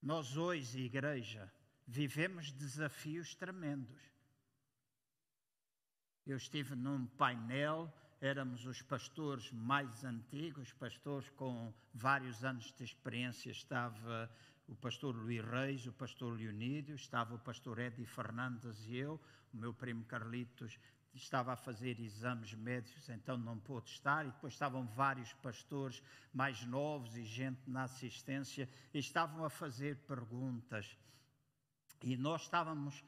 Nós hoje, igreja, vivemos desafios tremendos. Eu estive num painel, éramos os pastores mais antigos, pastores com vários anos de experiência. Estava o pastor Luís Reis, o pastor Leonídio, estava o pastor Edi Fernandes e eu, o meu primo Carlitos estava a fazer exames médicos, então não pôde estar, e depois estavam vários pastores mais novos e gente na assistência, e estavam a fazer perguntas. E nós estávamos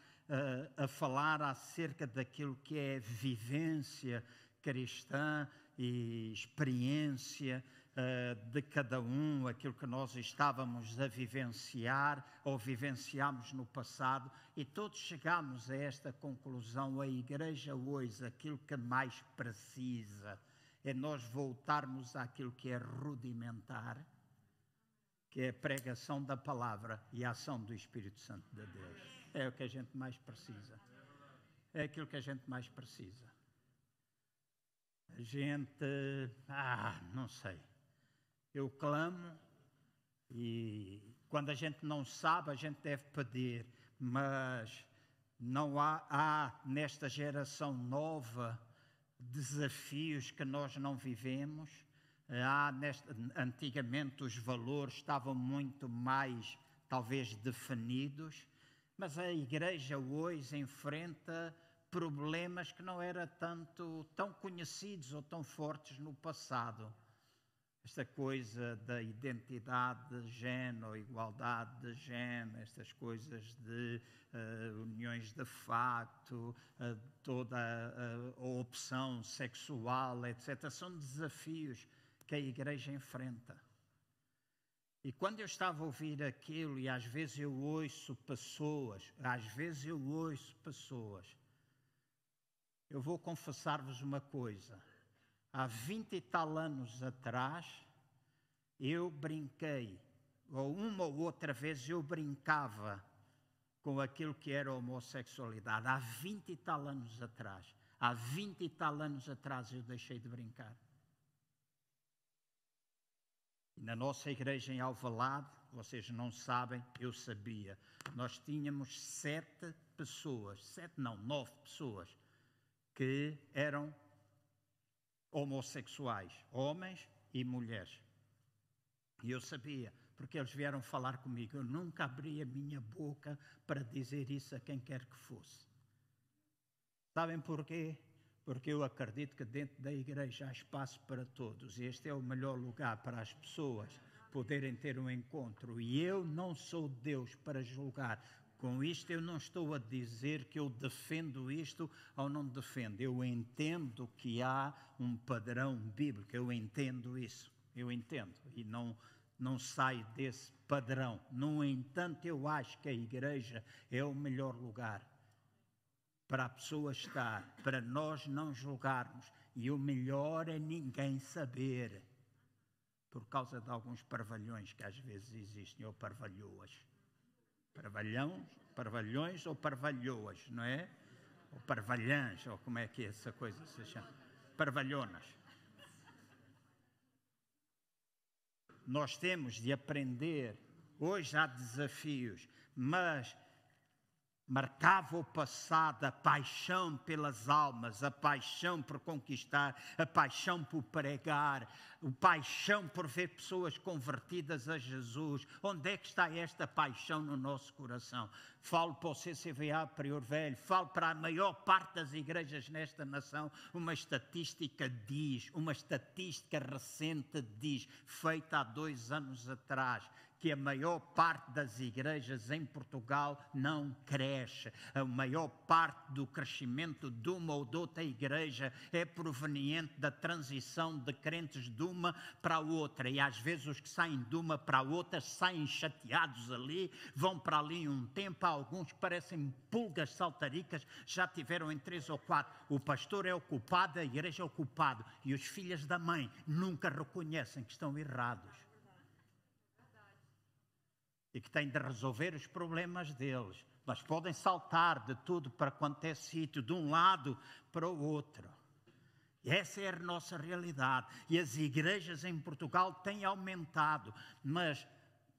a falar acerca daquilo que é vivência cristã e experiência eh, de cada um, aquilo que nós estávamos a vivenciar ou vivenciámos no passado, e todos chegámos a esta conclusão: a Igreja hoje, aquilo que mais precisa é nós voltarmos àquilo que é rudimentar, que é a pregação da palavra e a ação do Espírito Santo de Deus é o que a gente mais precisa. É aquilo que a gente mais precisa. A gente, ah, não sei. Eu clamo e quando a gente não sabe, a gente deve pedir, mas não há, há nesta geração nova desafios que nós não vivemos. Há neste, antigamente os valores estavam muito mais, talvez, definidos. Mas a igreja hoje enfrenta problemas que não eram tanto tão conhecidos ou tão fortes no passado. Esta coisa da identidade de género, igualdade de género, estas coisas de uh, uniões de facto, uh, toda eh, a opção sexual, etc., são desafios que a igreja enfrenta. E quando eu estava a ouvir aquilo, e às vezes eu ouço pessoas, às vezes eu ouço pessoas, eu vou confessar-vos uma coisa. Há 20 e tal anos atrás, eu brinquei, ou uma ou outra vez eu brincava com aquilo que era a homossexualidade. Há 20 e tal anos atrás. Há 20 e tal anos atrás eu deixei de brincar. Na nossa igreja em Alvalade, vocês não sabem, eu sabia, nós tínhamos sete pessoas, sete não, nove pessoas, que eram homossexuais, homens e mulheres. E eu sabia, porque eles vieram falar comigo. Eu nunca abri a minha boca para dizer isso a quem quer que fosse. Sabem porquê? porque eu acredito que dentro da igreja há espaço para todos. Este é o melhor lugar para as pessoas poderem ter um encontro. E eu não sou Deus para julgar. Com isto, eu não estou a dizer que eu defendo isto ou não defendo. Eu entendo que há um padrão bíblico, eu entendo isso. Eu entendo. E não, não sai desse padrão. No entanto, eu acho que a igreja é o melhor lugar para a pessoa estar, para nós não julgarmos. E o melhor é ninguém saber, por causa de alguns parvalhões que às vezes existem, ou parvalhoas. Parvalhões, parvalhões ou parvalhoas, não é? Ou parvalhãs, ou como é que essa coisa se chama? Parvalhonas. Nós temos de aprender. Hoje há desafios, mas marcava o passado, a paixão pelas almas, a paixão por conquistar, a paixão por pregar, a paixão por ver pessoas convertidas a Jesus. Onde é que está esta paixão no nosso coração? Falo para o CCVA Prior Velho, falo para a maior parte das igrejas nesta nação. Uma estatística diz, uma estatística recente diz, feita há dois anos atrás, que a maior parte das igrejas em Portugal não cresce. A maior parte do crescimento de uma ou de outra igreja é proveniente da transição de crentes de uma para outra. E às vezes os que saem de uma para outra saem chateados ali, vão para ali um tempo. Alguns parecem pulgas saltaricas, já tiveram em três ou quatro. O pastor é ocupado, a igreja é ocupada. E os filhos da mãe nunca reconhecem que estão errados e que têm de resolver os problemas deles, mas podem saltar de tudo para quanto é sítio, de um lado para o outro. E essa é a nossa realidade. E as igrejas em Portugal têm aumentado, mas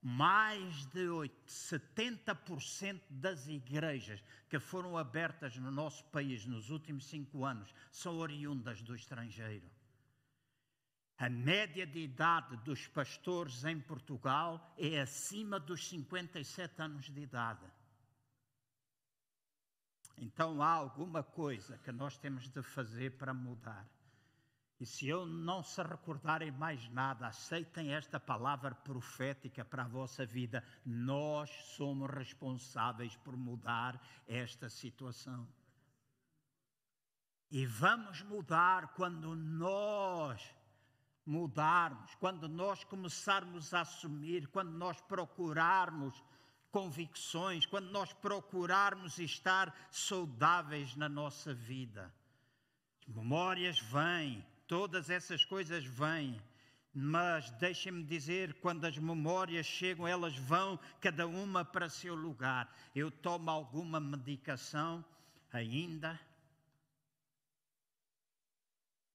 mais de 8, 70% das igrejas que foram abertas no nosso país nos últimos cinco anos são oriundas do estrangeiro. A média de idade dos pastores em Portugal é acima dos 57 anos de idade. Então há alguma coisa que nós temos de fazer para mudar. E se eu não se recordarem mais nada, aceitem esta palavra profética para a vossa vida. Nós somos responsáveis por mudar esta situação. E vamos mudar quando nós mudarmos, quando nós começarmos a assumir, quando nós procurarmos convicções, quando nós procurarmos estar saudáveis na nossa vida. As memórias vêm, todas essas coisas vêm. Mas deixem-me dizer, quando as memórias chegam, elas vão cada uma para seu lugar. Eu tomo alguma medicação ainda,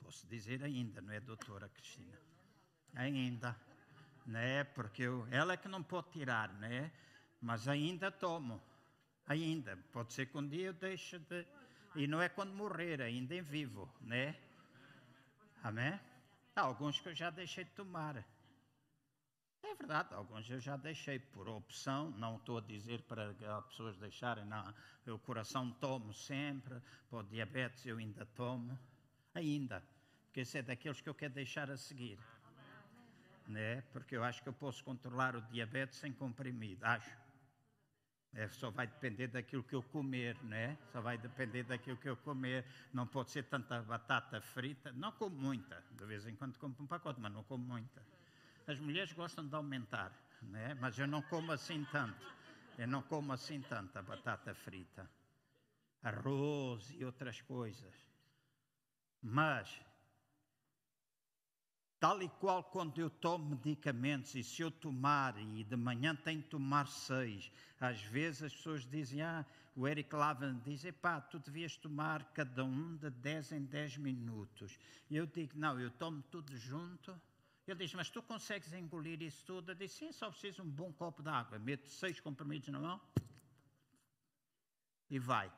Posso dizer ainda, não é, doutora Cristina? Ainda, né? Porque eu, ela é que não pode tirar, né? Mas ainda tomo, ainda. Pode ser que um dia eu deixe de. E não é quando morrer, ainda em é vivo, né? Amém? Há alguns que eu já deixei de tomar. É verdade, alguns eu já deixei por opção, não estou a dizer para as pessoas deixarem, não. O coração tomo sempre, para o diabetes eu ainda tomo ainda, porque esse é daqueles que eu quero deixar a seguir. Né? Porque eu acho que eu posso controlar o diabetes sem comprimido, acho. É, só vai depender daquilo que eu comer, né? Só vai depender daquilo que eu comer. Não pode ser tanta batata frita. Não como muita. De vez em quando como um pacote, mas não como muita. As mulheres gostam de aumentar, né? Mas eu não como assim tanto. Eu não como assim tanta batata frita. Arroz e outras coisas. Mas, tal e qual quando eu tomo medicamentos, e se eu tomar, e de manhã tenho que tomar seis, às vezes as pessoas dizem, ah, o Eric Lavan diz, epá, tu devias tomar cada um de dez em dez minutos. E eu digo, não, eu tomo tudo junto. Ele diz, mas tu consegues engolir isso tudo? Eu disse, sim, só preciso um bom copo de água Meto seis comprimidos na mão e vai.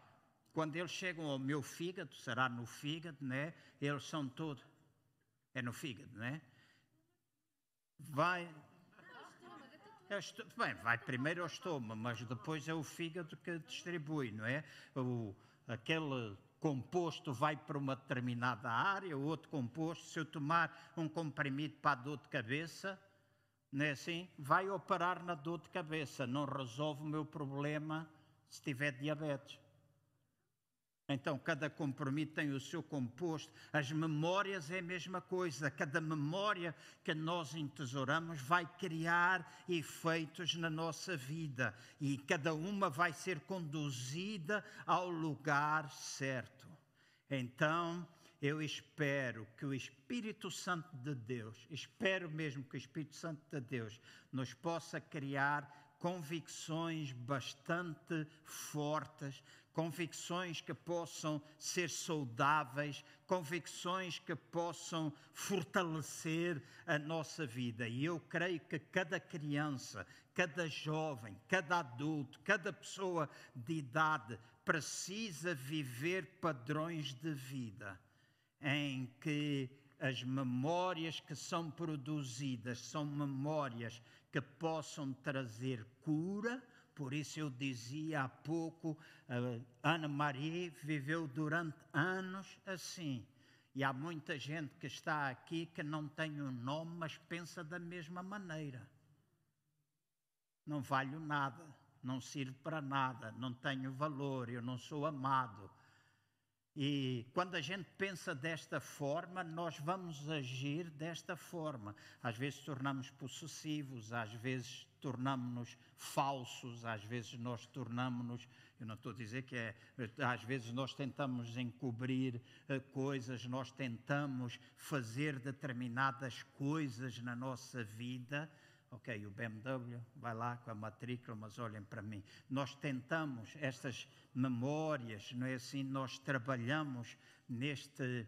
Quando eles chegam ao meu fígado, será no fígado, né? Eles são todos. É no fígado, né? Vai. É Bem, vai primeiro ao estômago, mas depois é o fígado que distribui, não é? O, aquele composto vai para uma determinada área, outro composto, se eu tomar um comprimido para a dor de cabeça, não é assim? Vai operar na dor de cabeça, não resolve o meu problema se tiver diabetes. Então, cada compromisso tem o seu composto. As memórias é a mesma coisa. Cada memória que nós entesouramos vai criar efeitos na nossa vida e cada uma vai ser conduzida ao lugar certo. Então, eu espero que o Espírito Santo de Deus, espero mesmo que o Espírito Santo de Deus nos possa criar convicções bastante fortes convicções que possam ser saudáveis, convicções que possam fortalecer a nossa vida. E eu creio que cada criança, cada jovem, cada adulto, cada pessoa de idade precisa viver padrões de vida em que as memórias que são produzidas são memórias que possam trazer cura por isso eu dizia há pouco, eh, Ana Maria viveu durante anos assim. E há muita gente que está aqui que não tem o um nome, mas pensa da mesma maneira. Não valho nada, não sirvo para nada, não tenho valor, eu não sou amado. E quando a gente pensa desta forma, nós vamos agir desta forma. Às vezes tornamos possessivos, às vezes tornamos-nos falsos, às vezes nós tornamos-nos, eu não estou a dizer que é, às vezes nós tentamos encobrir eh, coisas, nós tentamos fazer determinadas coisas na nossa vida. Ok, o BMW vai lá com a matrícula, mas olhem para mim. Nós tentamos estas memórias, não é assim? Nós trabalhamos neste,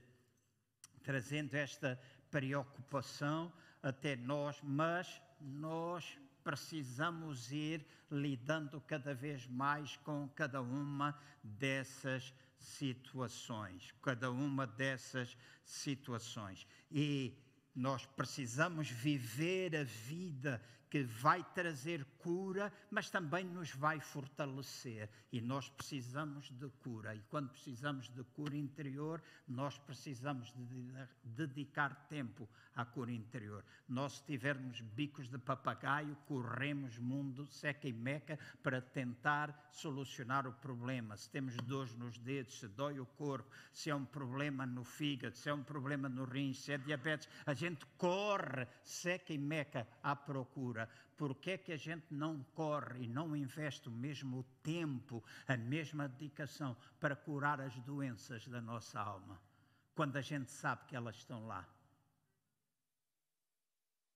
trazendo esta preocupação até nós, mas nós precisamos ir lidando cada vez mais com cada uma dessas situações, cada uma dessas situações. E nós precisamos viver a vida que vai trazer cura, mas também nos vai fortalecer. E nós precisamos de cura. E quando precisamos de cura interior, nós precisamos de dedicar tempo à cura interior. Nós, se tivermos bicos de papagaio, corremos mundo seca e meca para tentar solucionar o problema. Se temos dores nos dedos, se dói o corpo, se é um problema no fígado, se é um problema no rins, se é diabetes, a gente corre seca e meca à procura porque é que a gente não corre e não investe o mesmo tempo, a mesma dedicação para curar as doenças da nossa alma, quando a gente sabe que elas estão lá.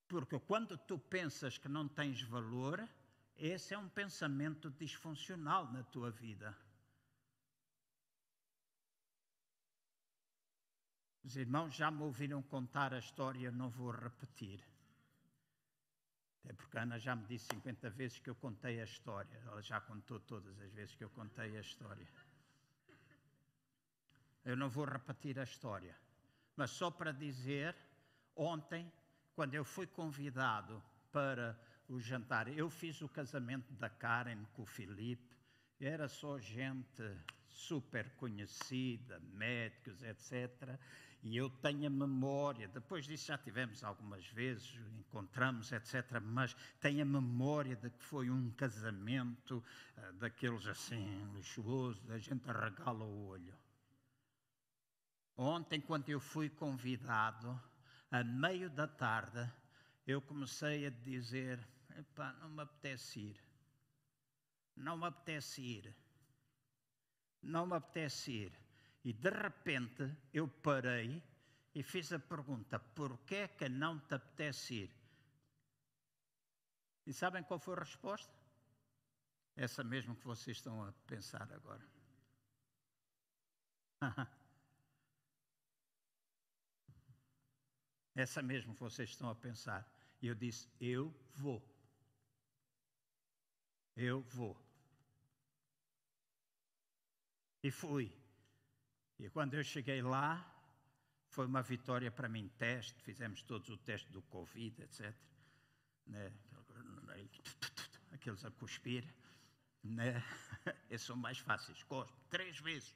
Porque quando tu pensas que não tens valor, esse é um pensamento disfuncional na tua vida. Os irmãos já me ouviram contar a história, não vou repetir. É porque a Ana já me disse 50 vezes que eu contei a história. Ela já contou todas as vezes que eu contei a história. Eu não vou repetir a história. Mas só para dizer, ontem, quando eu fui convidado para o jantar, eu fiz o casamento da Karen com o Filipe, era só gente super conhecida, médicos, etc e eu tenho a memória, depois disso já tivemos algumas vezes, encontramos, etc., mas tenho a memória de que foi um casamento eh, daqueles assim, luxuoso, da gente arregala o olho. Ontem, quando eu fui convidado, a meio da tarde, eu comecei a dizer: Epá, não me apetece ir. Não me apetece ir. Não me apetece ir. E de repente eu parei e fiz a pergunta: porquê é que não te apetece ir? E sabem qual foi a resposta? Essa mesmo que vocês estão a pensar agora. (laughs) Essa mesmo que vocês estão a pensar. E eu disse: Eu vou. Eu vou. E fui. E quando eu cheguei lá, foi uma vitória para mim, teste, fizemos todos o teste do Covid, etc. Né? Aqueles a cuspir, né? (laughs) esses são mais fáceis, cospe três vezes,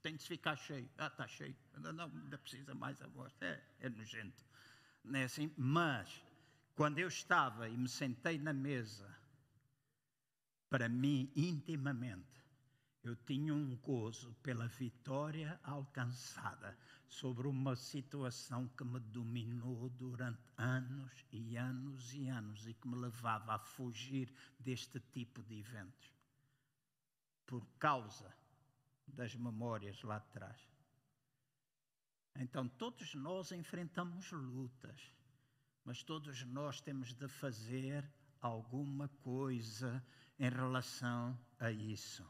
tem de ficar cheio, ah, está cheio, não, não, ainda precisa mais a voz, é, é nojento, não é assim? Mas, quando eu estava e me sentei na mesa, para mim, intimamente, eu tinha um gozo pela vitória alcançada sobre uma situação que me dominou durante anos e anos e anos e que me levava a fugir deste tipo de eventos por causa das memórias lá atrás. Então, todos nós enfrentamos lutas, mas todos nós temos de fazer alguma coisa em relação a isso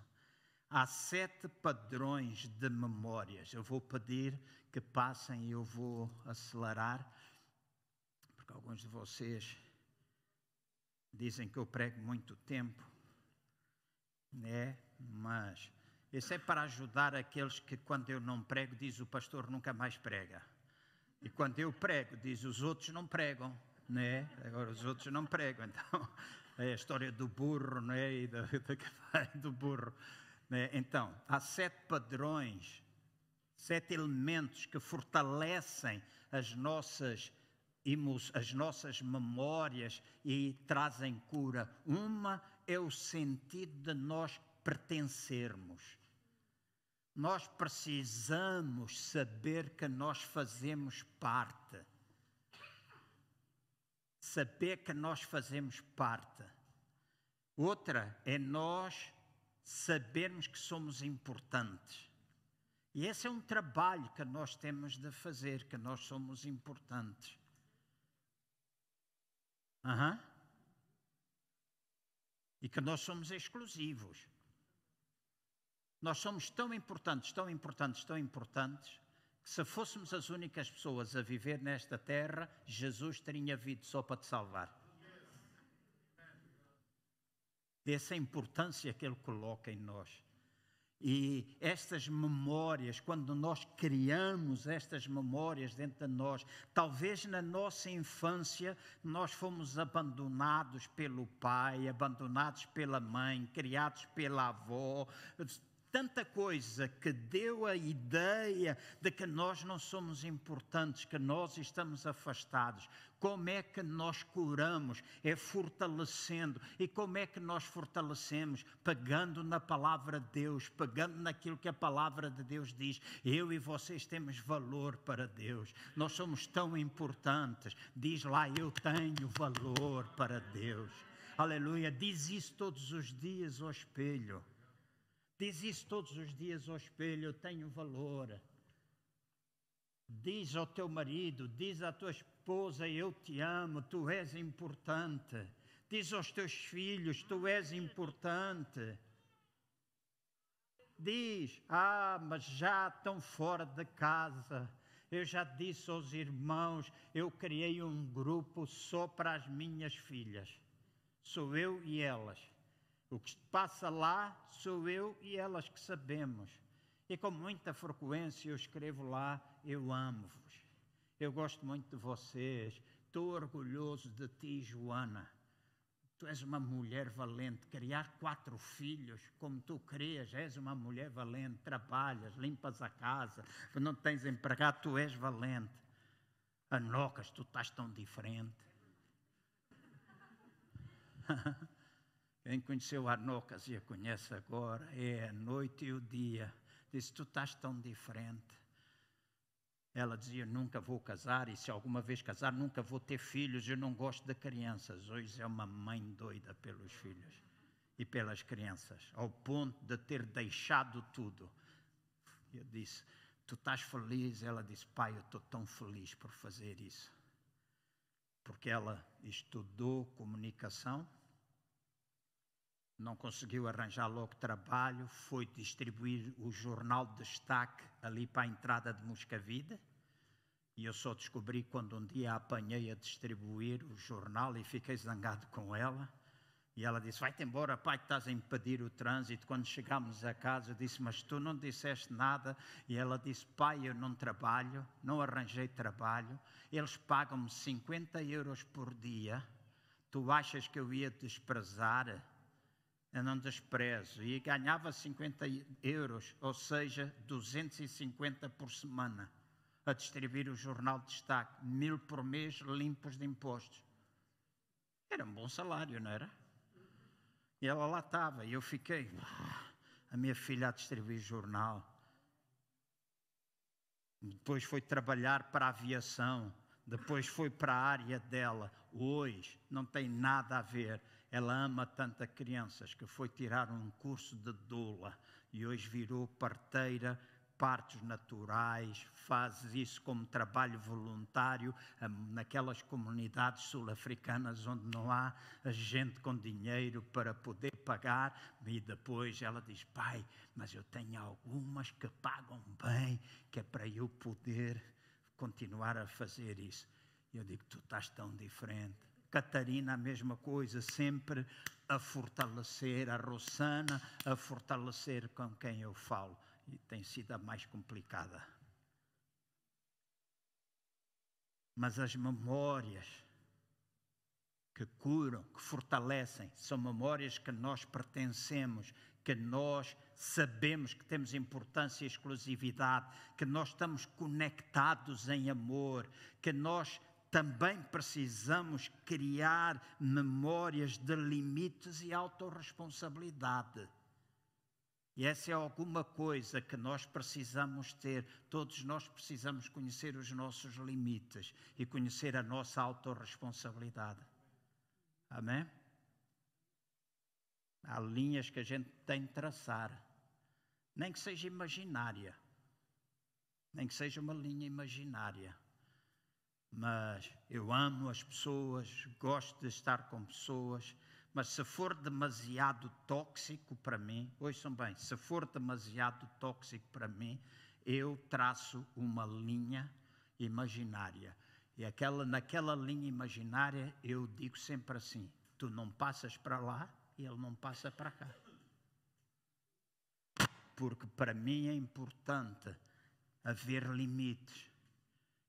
há sete padrões de memórias. Eu vou pedir que passem e eu vou acelerar, porque alguns de vocês dizem que eu prego muito tempo, né? Mas isso é para ajudar aqueles que, quando eu não prego, diz o pastor nunca mais prega. E quando eu prego, diz os outros não pregam, né? Agora os outros não pregam, então (laughs) é a história do burro, né? E da, (laughs) do, do burro. Né? Então, há sete padrões, sete elementos que fortalecem as nossas as nossas memórias e trazem cura. Uma é o sentido de nós pertencermos. Nós precisamos saber que nós fazemos parte. Saber que nós fazemos parte. Outra é nós sabermos que somos importantes. E esse é um trabalho que nós temos de fazer, que nós somos importantes. Uhum. E que nós somos exclusivos. Nós somos tão importantes, tão importantes, tão importantes, que se fôssemos as únicas pessoas a viver nesta terra, Jesus teria vindo só para te salvar essa importância que ele coloca em nós. E estas memórias, quando nós criamos estas memórias dentro de nós, talvez na nossa infância nós fomos abandonados pelo pai, abandonados pela mãe, criados pela avó, tanta coisa que deu a ideia de que nós não somos importantes, que nós estamos afastados. Como é que nós curamos? É fortalecendo. E como é que nós fortalecemos? Pegando na palavra de Deus, pegando naquilo que a palavra de Deus diz. Eu e vocês temos valor para Deus. Nós somos tão importantes. Diz lá, eu tenho valor para Deus. Aleluia. Diz isso todos os dias ao espelho. Diz isso todos os dias ao espelho: eu tenho valor. Diz ao teu marido, diz à tua esposa: eu te amo, tu és importante. Diz aos teus filhos: tu és importante. Diz: ah, mas já estão fora de casa. Eu já disse aos irmãos, eu criei um grupo só para as minhas filhas. Sou eu e elas. O que passa lá sou eu e elas que sabemos. E com muita frequência eu escrevo lá: Eu amo-vos, eu gosto muito de vocês, estou orgulhoso de ti, Joana. Tu és uma mulher valente, criar quatro filhos, como tu crias, és uma mulher valente, trabalhas, limpas a casa, não tens empregado, tu és valente. Anocas, tu estás tão diferente. (laughs) Quem conheceu Anocas e a conhece agora, é a noite e o dia. Disse: Tu estás tão diferente. Ela dizia: Nunca vou casar, e se alguma vez casar, nunca vou ter filhos. Eu não gosto de crianças. Hoje é uma mãe doida pelos filhos e pelas crianças, ao ponto de ter deixado tudo. Eu disse: Tu estás feliz? Ela disse: Pai, eu estou tão feliz por fazer isso. Porque ela estudou comunicação não conseguiu arranjar logo trabalho, foi distribuir o jornal de destaque ali para a entrada de Moscavide. E eu só descobri quando um dia a apanhei a distribuir o jornal e fiquei zangado com ela. E ela disse: Vai-te embora, pai, estás a impedir o trânsito. Quando chegámos a casa, eu disse: Mas tu não disseste nada. E ela disse: Pai, eu não trabalho, não arranjei trabalho. Eles pagam-me 50 euros por dia. Tu achas que eu ia desprezar? eu não desprezo. E ganhava 50 euros, ou seja, 250 por semana, a distribuir o jornal de destaque, mil por mês limpos de impostos. Era um bom salário, não era? E ela lá estava, e eu fiquei, ah, a minha filha a distribuir jornal. Depois foi trabalhar para a aviação, depois foi para a área dela. Hoje não tem nada a ver ela ama tantas crianças que foi tirar um curso de doula e hoje virou parteira partos naturais, faz isso como trabalho voluntário ah, naquelas comunidades sul-africanas onde não há gente com dinheiro para poder pagar. E depois ela diz: Pai, mas eu tenho algumas que pagam bem, que é para eu poder continuar a fazer isso. E eu digo: Tu estás tão diferente. Catarina, a mesma coisa, sempre a fortalecer, a Rosana, a fortalecer com quem eu falo. E tem sido a mais complicada. Mas as memórias que curam, que fortalecem, são memórias que nós pertencemos, que nós sabemos que temos importância e exclusividade, que nós estamos conectados em amor, que nós também precisamos criar memórias de limites e autorresponsabilidade. E essa é alguma coisa que nós precisamos ter. Todos nós precisamos conhecer os nossos limites e conhecer a nossa autorresponsabilidade. Amém? Há linhas que a gente tem de traçar, nem que seja imaginária, nem que seja uma linha imaginária mas eu amo as pessoas, gosto de estar com pessoas, mas se for demasiado tóxico para mim, ouçam bem, se for demasiado tóxico para mim, eu traço uma linha imaginária. E aquela, naquela linha imaginária eu digo sempre assim: tu não passas para lá e ele não passa para cá. Porque para mim é importante haver limites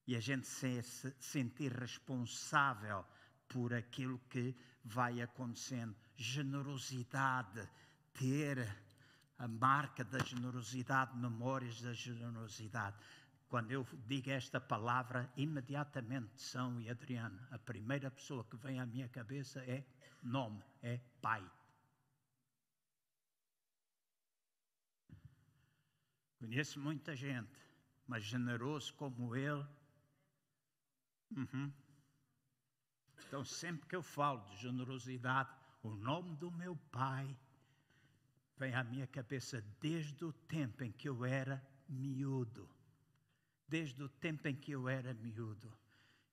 e a gente se sentir responsável por aquilo que vai acontecendo. Generosidade, ter a marca da generosidade, memórias da generosidade. Quando eu digo esta palavra, imediatamente São e Adriano, a primeira pessoa que vem à minha cabeça é nome, é pai. Conheço muita gente, mas generoso como ele Uhum. Então, sempre que eu falo de generosidade, o nome do meu pai vem à minha cabeça desde o tempo em que eu era miúdo. Desde o tempo em que eu era miúdo.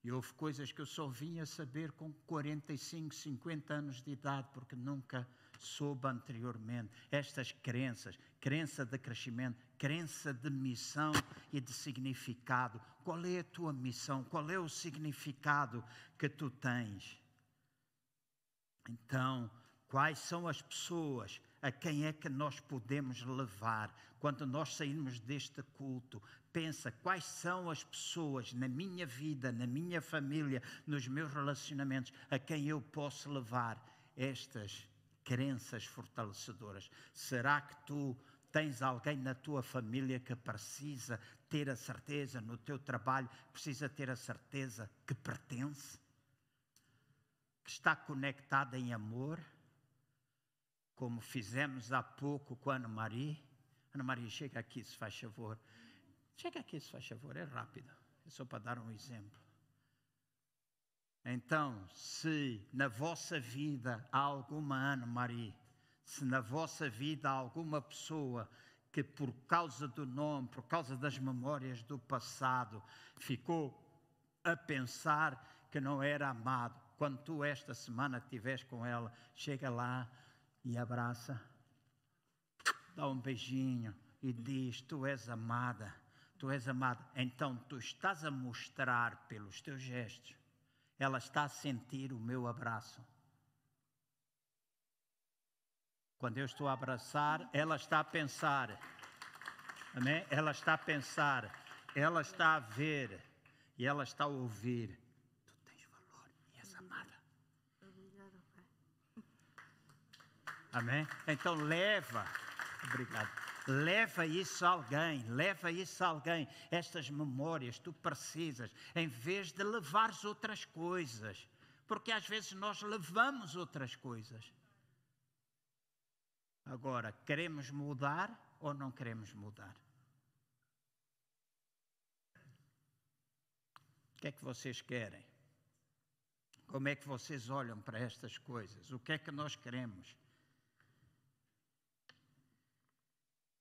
E houve coisas que eu só vinha saber com 45, 50 anos de idade, porque nunca soube anteriormente, estas crenças, crença de crescimento, crença de missão e de significado. Qual é a tua missão? Qual é o significado que tu tens? Então, quais são as pessoas a quem é que nós podemos levar quando nós sairmos deste culto? Pensa quais são as pessoas na minha vida, na minha família, nos meus relacionamentos, a quem eu posso levar estas crenças fortalecedoras. Será que tu tens alguém na tua família que precisa ter a certeza, no teu trabalho, precisa ter a certeza que pertence? Que está conectada em amor? Como fizemos há pouco com a Ana Maria. Ana Maria, chega aqui, se faz favor. Chega aqui, se faz favor, é rápido. É só para dar um exemplo. Então, se na vossa vida há alguma Ana Maria, se na vossa vida há alguma pessoa que por causa do nome, por causa das memórias do passado, ficou a pensar que não era amado, quando tu esta semana estiveres com ela, chega lá e abraça, dá um beijinho e diz: Tu és amada, tu és amada. Então tu estás a mostrar pelos teus gestos ela está a sentir o meu abraço. Quando eu estou a abraçar, ela está a pensar. Amém? Ela está a pensar, ela está a ver e ela está a ouvir. Tu tens valor e és amada. Amém? Então leva. Obrigado. Leva isso a alguém, leva isso a alguém. Estas memórias tu precisas, em vez de levares outras coisas. Porque às vezes nós levamos outras coisas. Agora, queremos mudar ou não queremos mudar? O que é que vocês querem? Como é que vocês olham para estas coisas? O que é que nós queremos?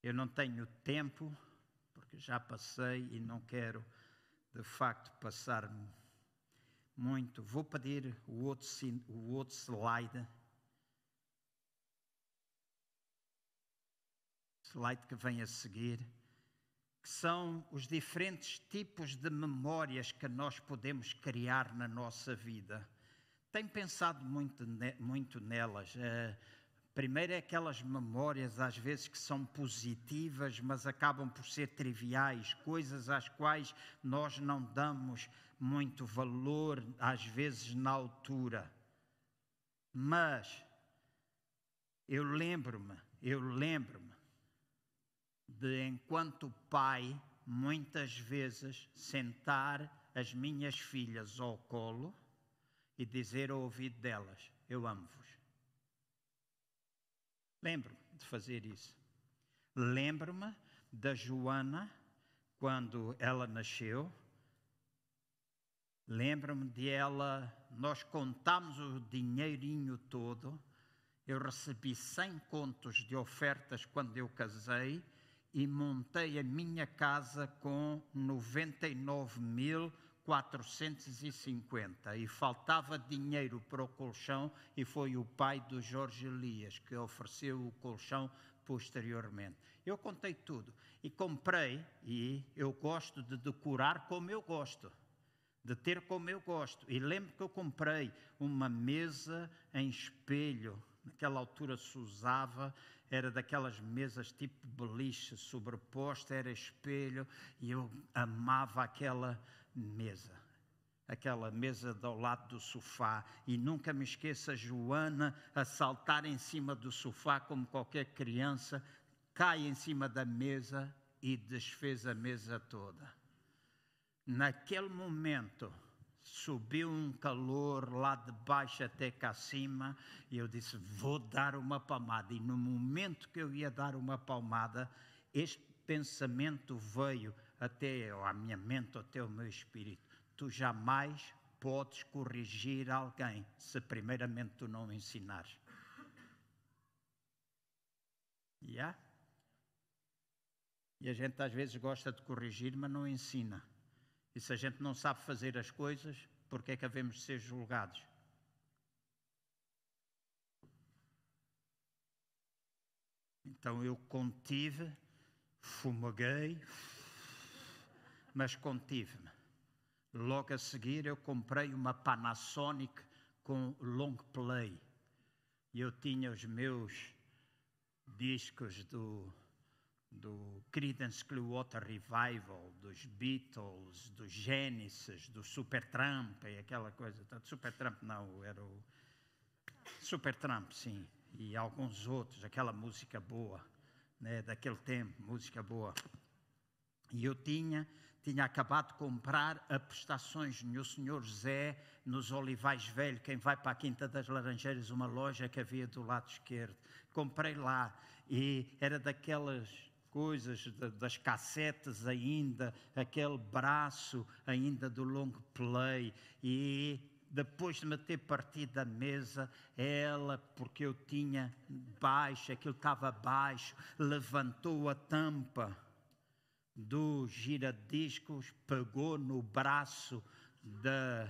Eu não tenho tempo, porque já passei e não quero, de facto, passar muito. Vou pedir o outro, o outro slide. Slide que vem a seguir. Que são os diferentes tipos de memórias que nós podemos criar na nossa vida. Tenho pensado muito, muito nelas. Uh, Primeiro é aquelas memórias, às vezes, que são positivas, mas acabam por ser triviais, coisas às quais nós não damos muito valor, às vezes, na altura. Mas eu lembro-me, eu lembro-me de, enquanto pai, muitas vezes sentar as minhas filhas ao colo e dizer ao ouvido delas: Eu amo-vos. Lembro de fazer isso. Lembro-me da Joana quando ela nasceu. Lembro-me de ela, nós contamos o dinheirinho todo. Eu recebi 100 contos de ofertas quando eu casei e montei a minha casa com 99 mil 450 e faltava dinheiro para o colchão e foi o pai do Jorge Elias que ofereceu o colchão posteriormente. Eu contei tudo e comprei e eu gosto de decorar como eu gosto, de ter como eu gosto. E lembro que eu comprei uma mesa em espelho, naquela altura se usava era daquelas mesas tipo beliche sobreposta, era espelho, e eu amava aquela mesa. Aquela mesa do lado do sofá, e nunca me esqueça Joana a saltar em cima do sofá, como qualquer criança, cai em cima da mesa e desfez a mesa toda. Naquele momento, subiu um calor lá de baixo até cá cima e eu disse vou dar uma palmada e no momento que eu ia dar uma palmada este pensamento veio até a minha mente, até o meu espírito. Tu jamais podes corrigir alguém se primeiramente tu não ensinares. Yeah? E a gente às vezes gosta de corrigir, mas não ensina. E se a gente não sabe fazer as coisas, por que é que havemos de ser julgados? Então eu contive, fumeguei, mas contive-me. Logo a seguir, eu comprei uma Panasonic com long play. E eu tinha os meus discos do, do Creedence Clearwater Revival, dos Beatles, dos Genesis, do Supertramp e aquela coisa. Tanto Supertramp não, era o Supertramp, sim, e alguns outros, aquela música boa, né, daquele tempo, música boa. E eu tinha tinha acabado de comprar a prestações no Senhor Zé, nos Olivais Velho, quem vai para a Quinta das Laranjeiras, uma loja que havia do lado esquerdo. Comprei lá e era daquelas coisas das cassetes ainda, aquele braço ainda do long play e depois de me ter partido da mesa, ela, porque eu tinha baixo, aquilo estava baixo, levantou a tampa do giradiscos, pegou no braço da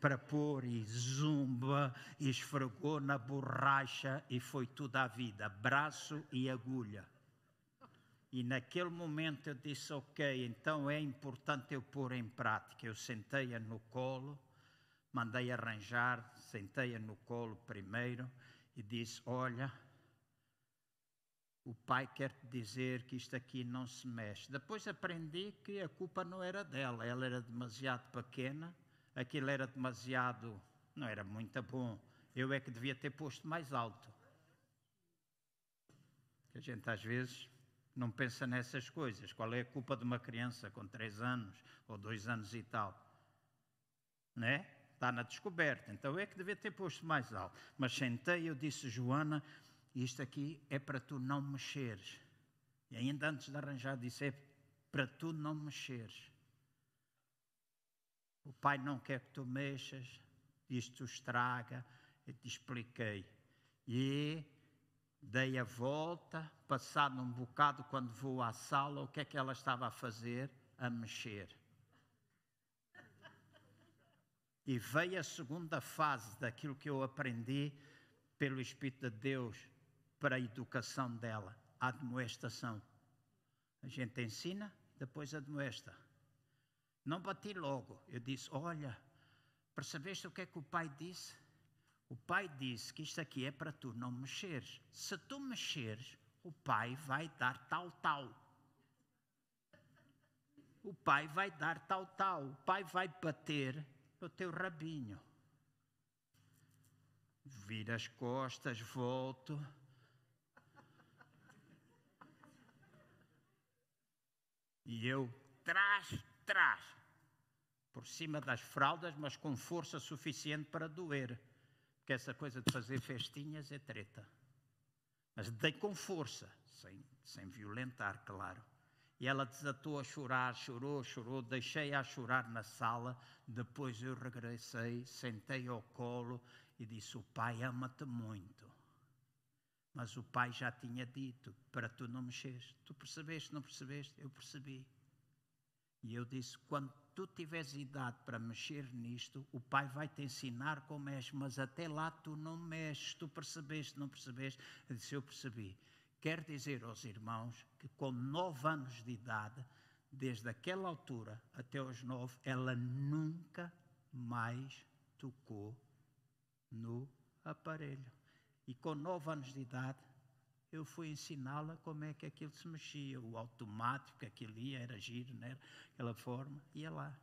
para pôr e zumba, e esfregou na borracha e foi tudo a vida, braço e agulha. E naquele momento eu disse: Ok, então é importante eu pôr em prática. Eu sentei-a no colo, mandei arranjar, sentei-a no colo primeiro e disse: Olha, o pai quer dizer que isto aqui não se mexe. Depois aprendi que a culpa não era dela, ela era demasiado pequena, aquilo era demasiado, não era muito bom. Eu é que devia ter posto mais alto. A gente às vezes não pensa nessas coisas. Qual é a culpa de uma criança com três anos ou dois anos e tal? Né? Está na descoberta. Então eu é que devia ter posto mais alto. Mas sentei, eu disse, Joana, isto aqui é para tu não mexeres. E ainda antes de arranjar, disse: é para tu não mexeres. O pai não quer que tu mexas, isto estraga. Eu te expliquei. E dei a volta, passado um bocado, quando vou à sala, o que é que ela estava a fazer? A mexer. E veio a segunda fase daquilo que eu aprendi pelo Espírito de Deus para a educação dela, a admoestação. A gente ensina, depois admoesta. Não bati logo. Eu disse: Olha, percebeste o que é que o pai disse? O pai disse que isto aqui é para tu não mexeres. Se tu mexeres, o pai vai dar tal, tal. O pai vai dar tal, tal. O pai vai bater no teu rabinho. Vira as costas, volto E eu, trás, trás, por cima das fraldas, mas com força suficiente para doer. Porque essa coisa de fazer festinhas é treta. Mas dei com força, sem, sem violentar, claro. E ela desatou a chorar, chorou, chorou, deixei-a chorar na sala. Depois eu regressei, sentei ao colo e disse: O pai ama-te muito. Mas o pai já tinha dito para tu não mexeres. Tu percebeste, não percebeste? Eu percebi. E eu disse: quando tu tiveres idade para mexer nisto, o pai vai te ensinar como és, mas até lá tu não mexes. Tu percebeste, não percebeste? Eu disse: eu percebi. Quer dizer aos irmãos que com nove anos de idade, desde aquela altura até os nove, ela nunca mais tocou no aparelho. E com nove anos de idade, eu fui ensiná-la como é que aquilo se mexia, o automático, aquilo ia, era giro, não era? aquela forma, ia lá.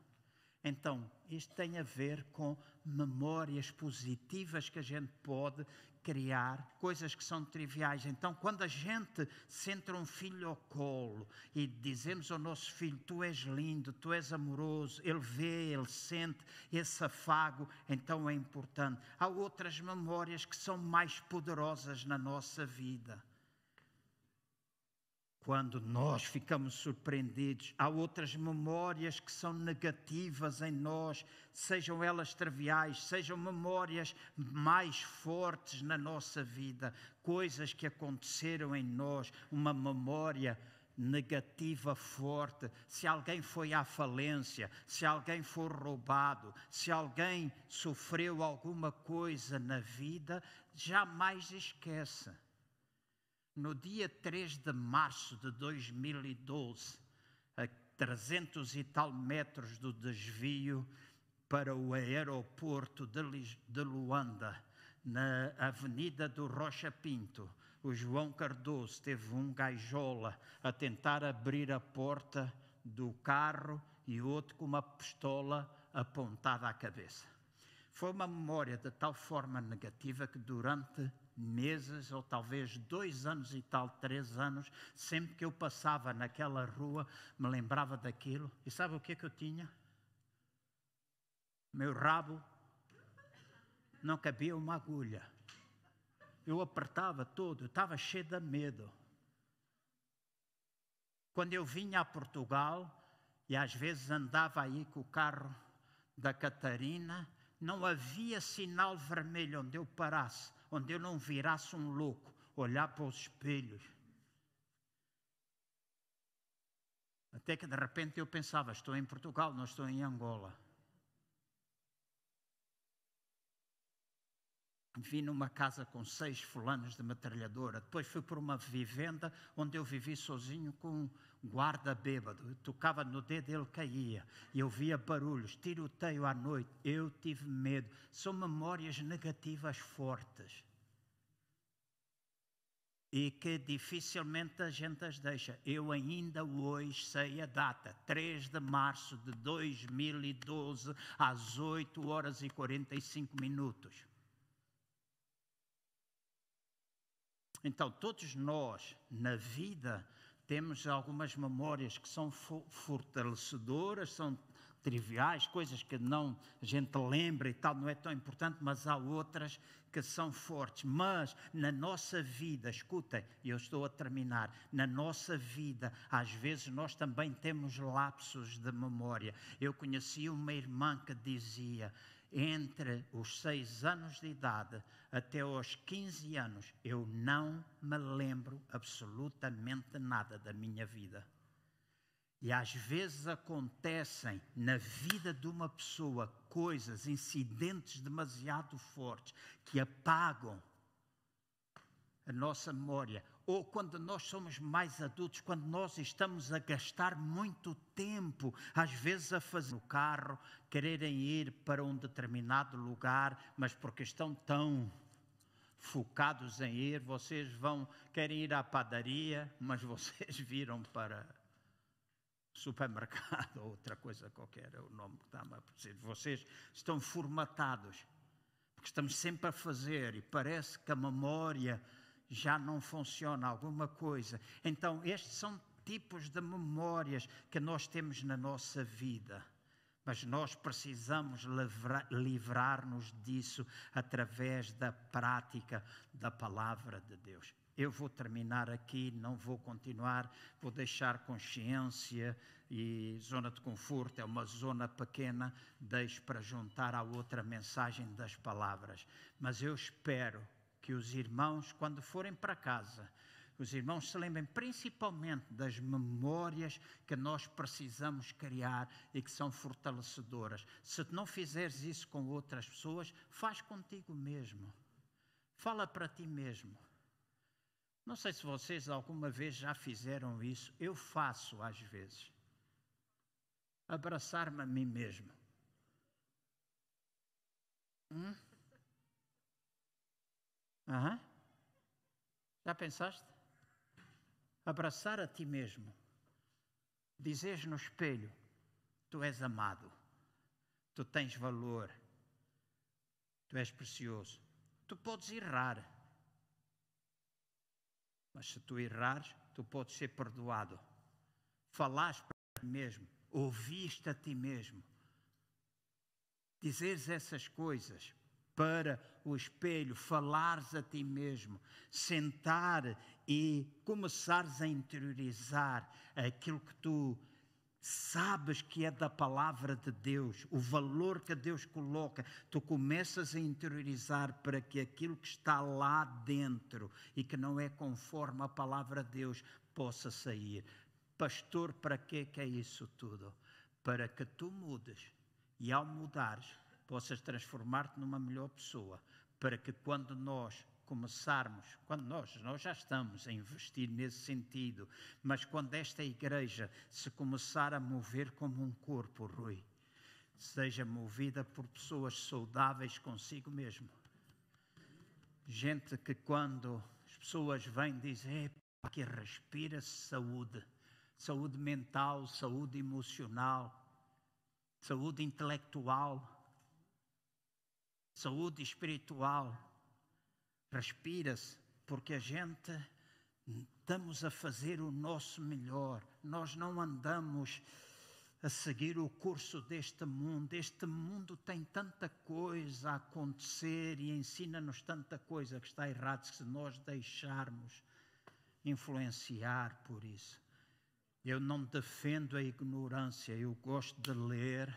Então, isto tem a ver com memórias positivas que a gente pode criar, coisas que são triviais. Então, quando a gente senta um filho ao colo e dizemos ao nosso filho: Tu és lindo, tu és amoroso, ele vê, ele sente esse afago, então é importante. Há outras memórias que são mais poderosas na nossa vida. Quando nós ficamos surpreendidos, há outras memórias que são negativas em nós, sejam elas triviais, sejam memórias mais fortes na nossa vida, coisas que aconteceram em nós, uma memória negativa forte, se alguém foi à falência, se alguém foi roubado, se alguém sofreu alguma coisa na vida, jamais esqueça no dia 3 de março de 2012, a 300 e tal metros do desvio para o aeroporto de Luanda, na Avenida do Rocha Pinto, o João Cardoso teve um gajola a tentar abrir a porta do carro e outro com uma pistola apontada à cabeça. Foi uma memória de tal forma negativa que durante meses ou talvez dois anos e tal, três anos, sempre que eu passava naquela rua, me lembrava daquilo. E sabe o que é que eu tinha? Meu rabo não cabia uma agulha. Eu apertava todo, estava cheio de medo. Quando eu vinha a Portugal, e às vezes andava aí com o carro da Catarina, não havia sinal vermelho onde eu parasse onde eu não virasse um louco, olhar para os espelhos. Até que de repente eu pensava: estou em Portugal, não estou em Angola. Vi numa casa com seis fulanos de metralhadora. Depois fui para uma vivenda onde eu vivi sozinho com guarda bêbado, eu tocava no dedo ele caía, e eu via barulhos, tiroteio à noite, eu tive medo. São memórias negativas fortes. E que dificilmente a gente as deixa. Eu ainda hoje sei a data, 3 de março de 2012, às 8 horas e 45 minutos. Então, todos nós, na vida, temos algumas memórias que são fortalecedoras, são triviais, coisas que não a gente lembra e tal, não é tão importante, mas há outras que são fortes. Mas na nossa vida, escutem, eu estou a terminar, na nossa vida, às vezes nós também temos lapsos de memória. Eu conheci uma irmã que dizia, entre os seis anos de idade até aos 15 anos, eu não me lembro absolutamente nada da minha vida. E às vezes acontecem na vida de uma pessoa coisas, incidentes demasiado fortes que apagam a nossa memória. Ou quando nós somos mais adultos, quando nós estamos a gastar muito tempo, às vezes a fazer no carro, quererem ir para um determinado lugar, mas por questão tão focados em ir, vocês vão, querem ir à padaria, mas vocês (laughs) viram para supermercado ou outra coisa qualquer, é o nome que está a dizer. Vocês estão formatados, porque estamos sempre a fazer e parece que a memória já não funciona, alguma coisa. Então, estes são tipos de memórias que nós temos na nossa vida mas nós precisamos livrar-nos disso através da prática da palavra de Deus. Eu vou terminar aqui, não vou continuar, vou deixar consciência e zona de conforto é uma zona pequena, deixo para juntar à outra mensagem das palavras. Mas eu espero que os irmãos, quando forem para casa, os irmãos se lembrem principalmente das memórias que nós precisamos criar e que são fortalecedoras. Se não fizeres isso com outras pessoas, faz contigo mesmo. Fala para ti mesmo. Não sei se vocês alguma vez já fizeram isso, eu faço às vezes. Abraçar-me a mim mesmo. Hum? Uhum. Já pensaste? abraçar a ti mesmo, dizes no espelho: Tu és amado, tu tens valor, tu és precioso. Tu podes errar, mas se tu errares, tu podes ser perdoado. falas para ti mesmo, ouviste a ti mesmo. Dizeres essas coisas para o espelho, falares a ti mesmo, sentar e começares a interiorizar aquilo que tu sabes que é da palavra de Deus, o valor que Deus coloca, tu começas a interiorizar para que aquilo que está lá dentro e que não é conforme a palavra de Deus possa sair. Pastor, para que é, é isso tudo? Para que tu mudes e ao mudares, possas transformar-te numa melhor pessoa, para que quando nós começarmos, quando nós, nós já estamos a investir nesse sentido, mas quando esta igreja se começar a mover como um corpo, Rui, seja movida por pessoas saudáveis consigo mesmo. Gente que quando as pessoas vêm dizem, é que respira saúde, saúde mental, saúde emocional, saúde intelectual, saúde espiritual respira-se porque a gente estamos a fazer o nosso melhor, nós não andamos a seguir o curso deste mundo. Este mundo tem tanta coisa a acontecer e ensina-nos tanta coisa que está errado se nós deixarmos influenciar por isso. Eu não defendo a ignorância, eu gosto de ler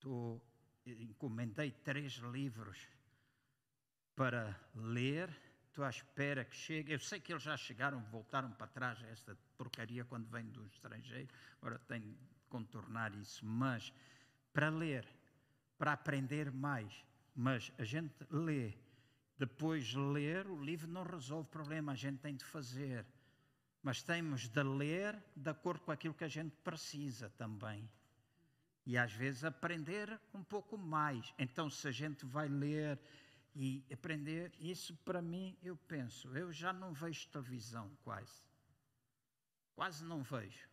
Tô, eh, encomendei três livros para ler. Estou à espera que chegue. Eu sei que eles já chegaram, voltaram para trás, esta porcaria quando vem do estrangeiro. Agora tem de contornar isso. Mas para ler, para aprender mais. Mas a gente lê. Depois ler, o livro não resolve o problema, a gente tem de fazer. Mas temos de ler de acordo com aquilo que a gente precisa também e às vezes aprender um pouco mais. Então, se a gente vai ler e aprender, isso para mim, eu penso, eu já não vejo televisão quase. Quase não vejo.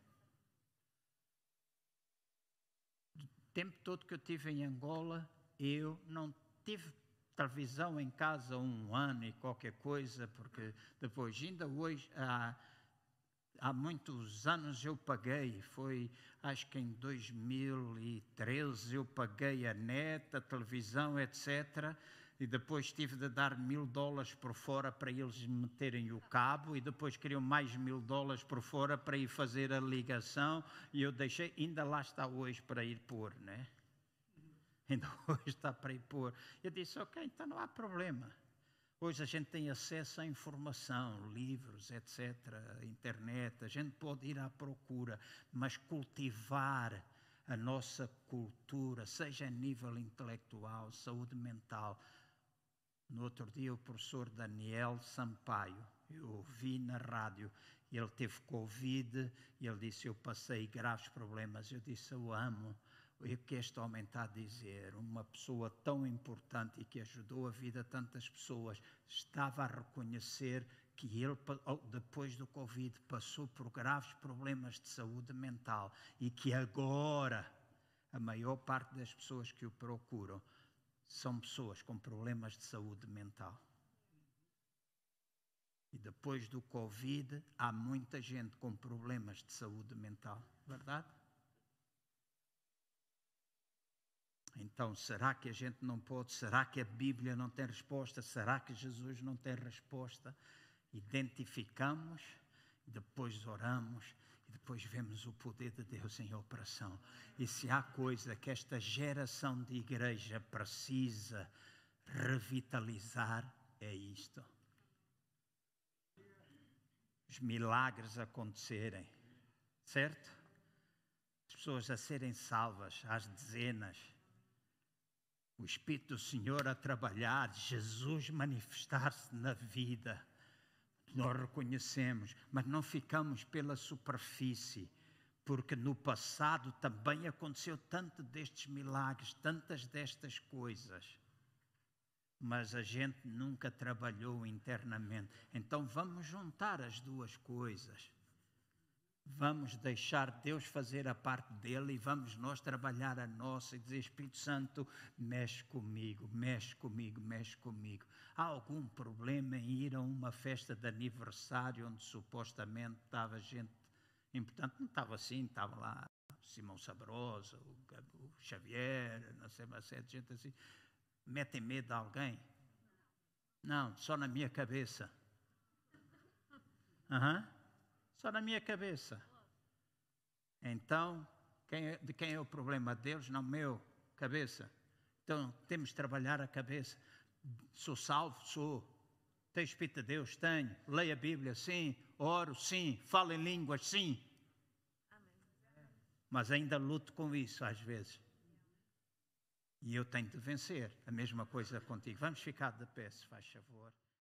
O tempo todo que eu tive em Angola, eu não tive televisão em casa um ano e qualquer coisa, porque depois, ainda hoje, há há muitos anos eu paguei, foi acho que em 2013 eu paguei a net, a televisão, etc. E depois tive de dar mil dólares por fora para eles meterem o cabo, e depois queriam mais mil dólares por fora para ir fazer a ligação, e eu deixei, ainda lá está hoje para ir pôr, né? Ainda (laughs) hoje está para ir pôr. Eu disse, ok, então não há problema. Hoje a gente tem acesso à informação, livros, etc., internet, a gente pode ir à procura, mas cultivar a nossa cultura, seja a nível intelectual, saúde mental. No outro dia, o professor Daniel Sampaio, eu ouvi na rádio, ele teve Covid, e ele disse: Eu passei graves problemas. Eu disse: Eu amo o que este homem está a dizer, uma pessoa tão importante e que ajudou a vida de tantas pessoas, estava a reconhecer que ele, oh, depois do Covid, passou por graves problemas de saúde mental e que agora a maior parte das pessoas que o procuram são pessoas com problemas de saúde mental. E depois do Covid, há muita gente com problemas de saúde mental, verdade? Então, será que a gente não pode? Será que a Bíblia não tem resposta? Será que Jesus não tem resposta? Identificamos, depois oramos e depois vemos o poder de Deus em operação. E se há coisa que esta geração de igreja precisa revitalizar, é isto: os milagres acontecerem, certo? As pessoas a serem salvas às dezenas o Espírito do Senhor a trabalhar, Jesus manifestar-se na vida. Nós reconhecemos, mas não ficamos pela superfície, porque no passado também aconteceu tanto destes milagres, tantas destas coisas. Mas a gente nunca trabalhou internamente. Então vamos juntar as duas coisas. Vamos deixar Deus fazer a parte dele e vamos nós trabalhar a nossa e dizer: Espírito Santo, mexe comigo, mexe comigo, mexe comigo. Há algum problema em ir a uma festa de aniversário onde supostamente estava gente importante? Não estava assim, estava lá Simão Sabrosa, o, Xavier, não sei mais, certa gente assim. Metem medo a alguém? Não, só na minha cabeça. Aham. Uhum. Só na minha cabeça. Então, quem, é, de quem é o problema? Deus, não meu, cabeça. Então, temos de trabalhar a cabeça. Sou salvo? Sou. Tenho Espírito de Deus? Tenho. Leio a Bíblia? Sim. Oro? Sim. Falo em línguas? Sim. Mas ainda luto com isso às vezes. E eu tenho de vencer. A mesma coisa contigo. Vamos ficar de pé, se faz favor.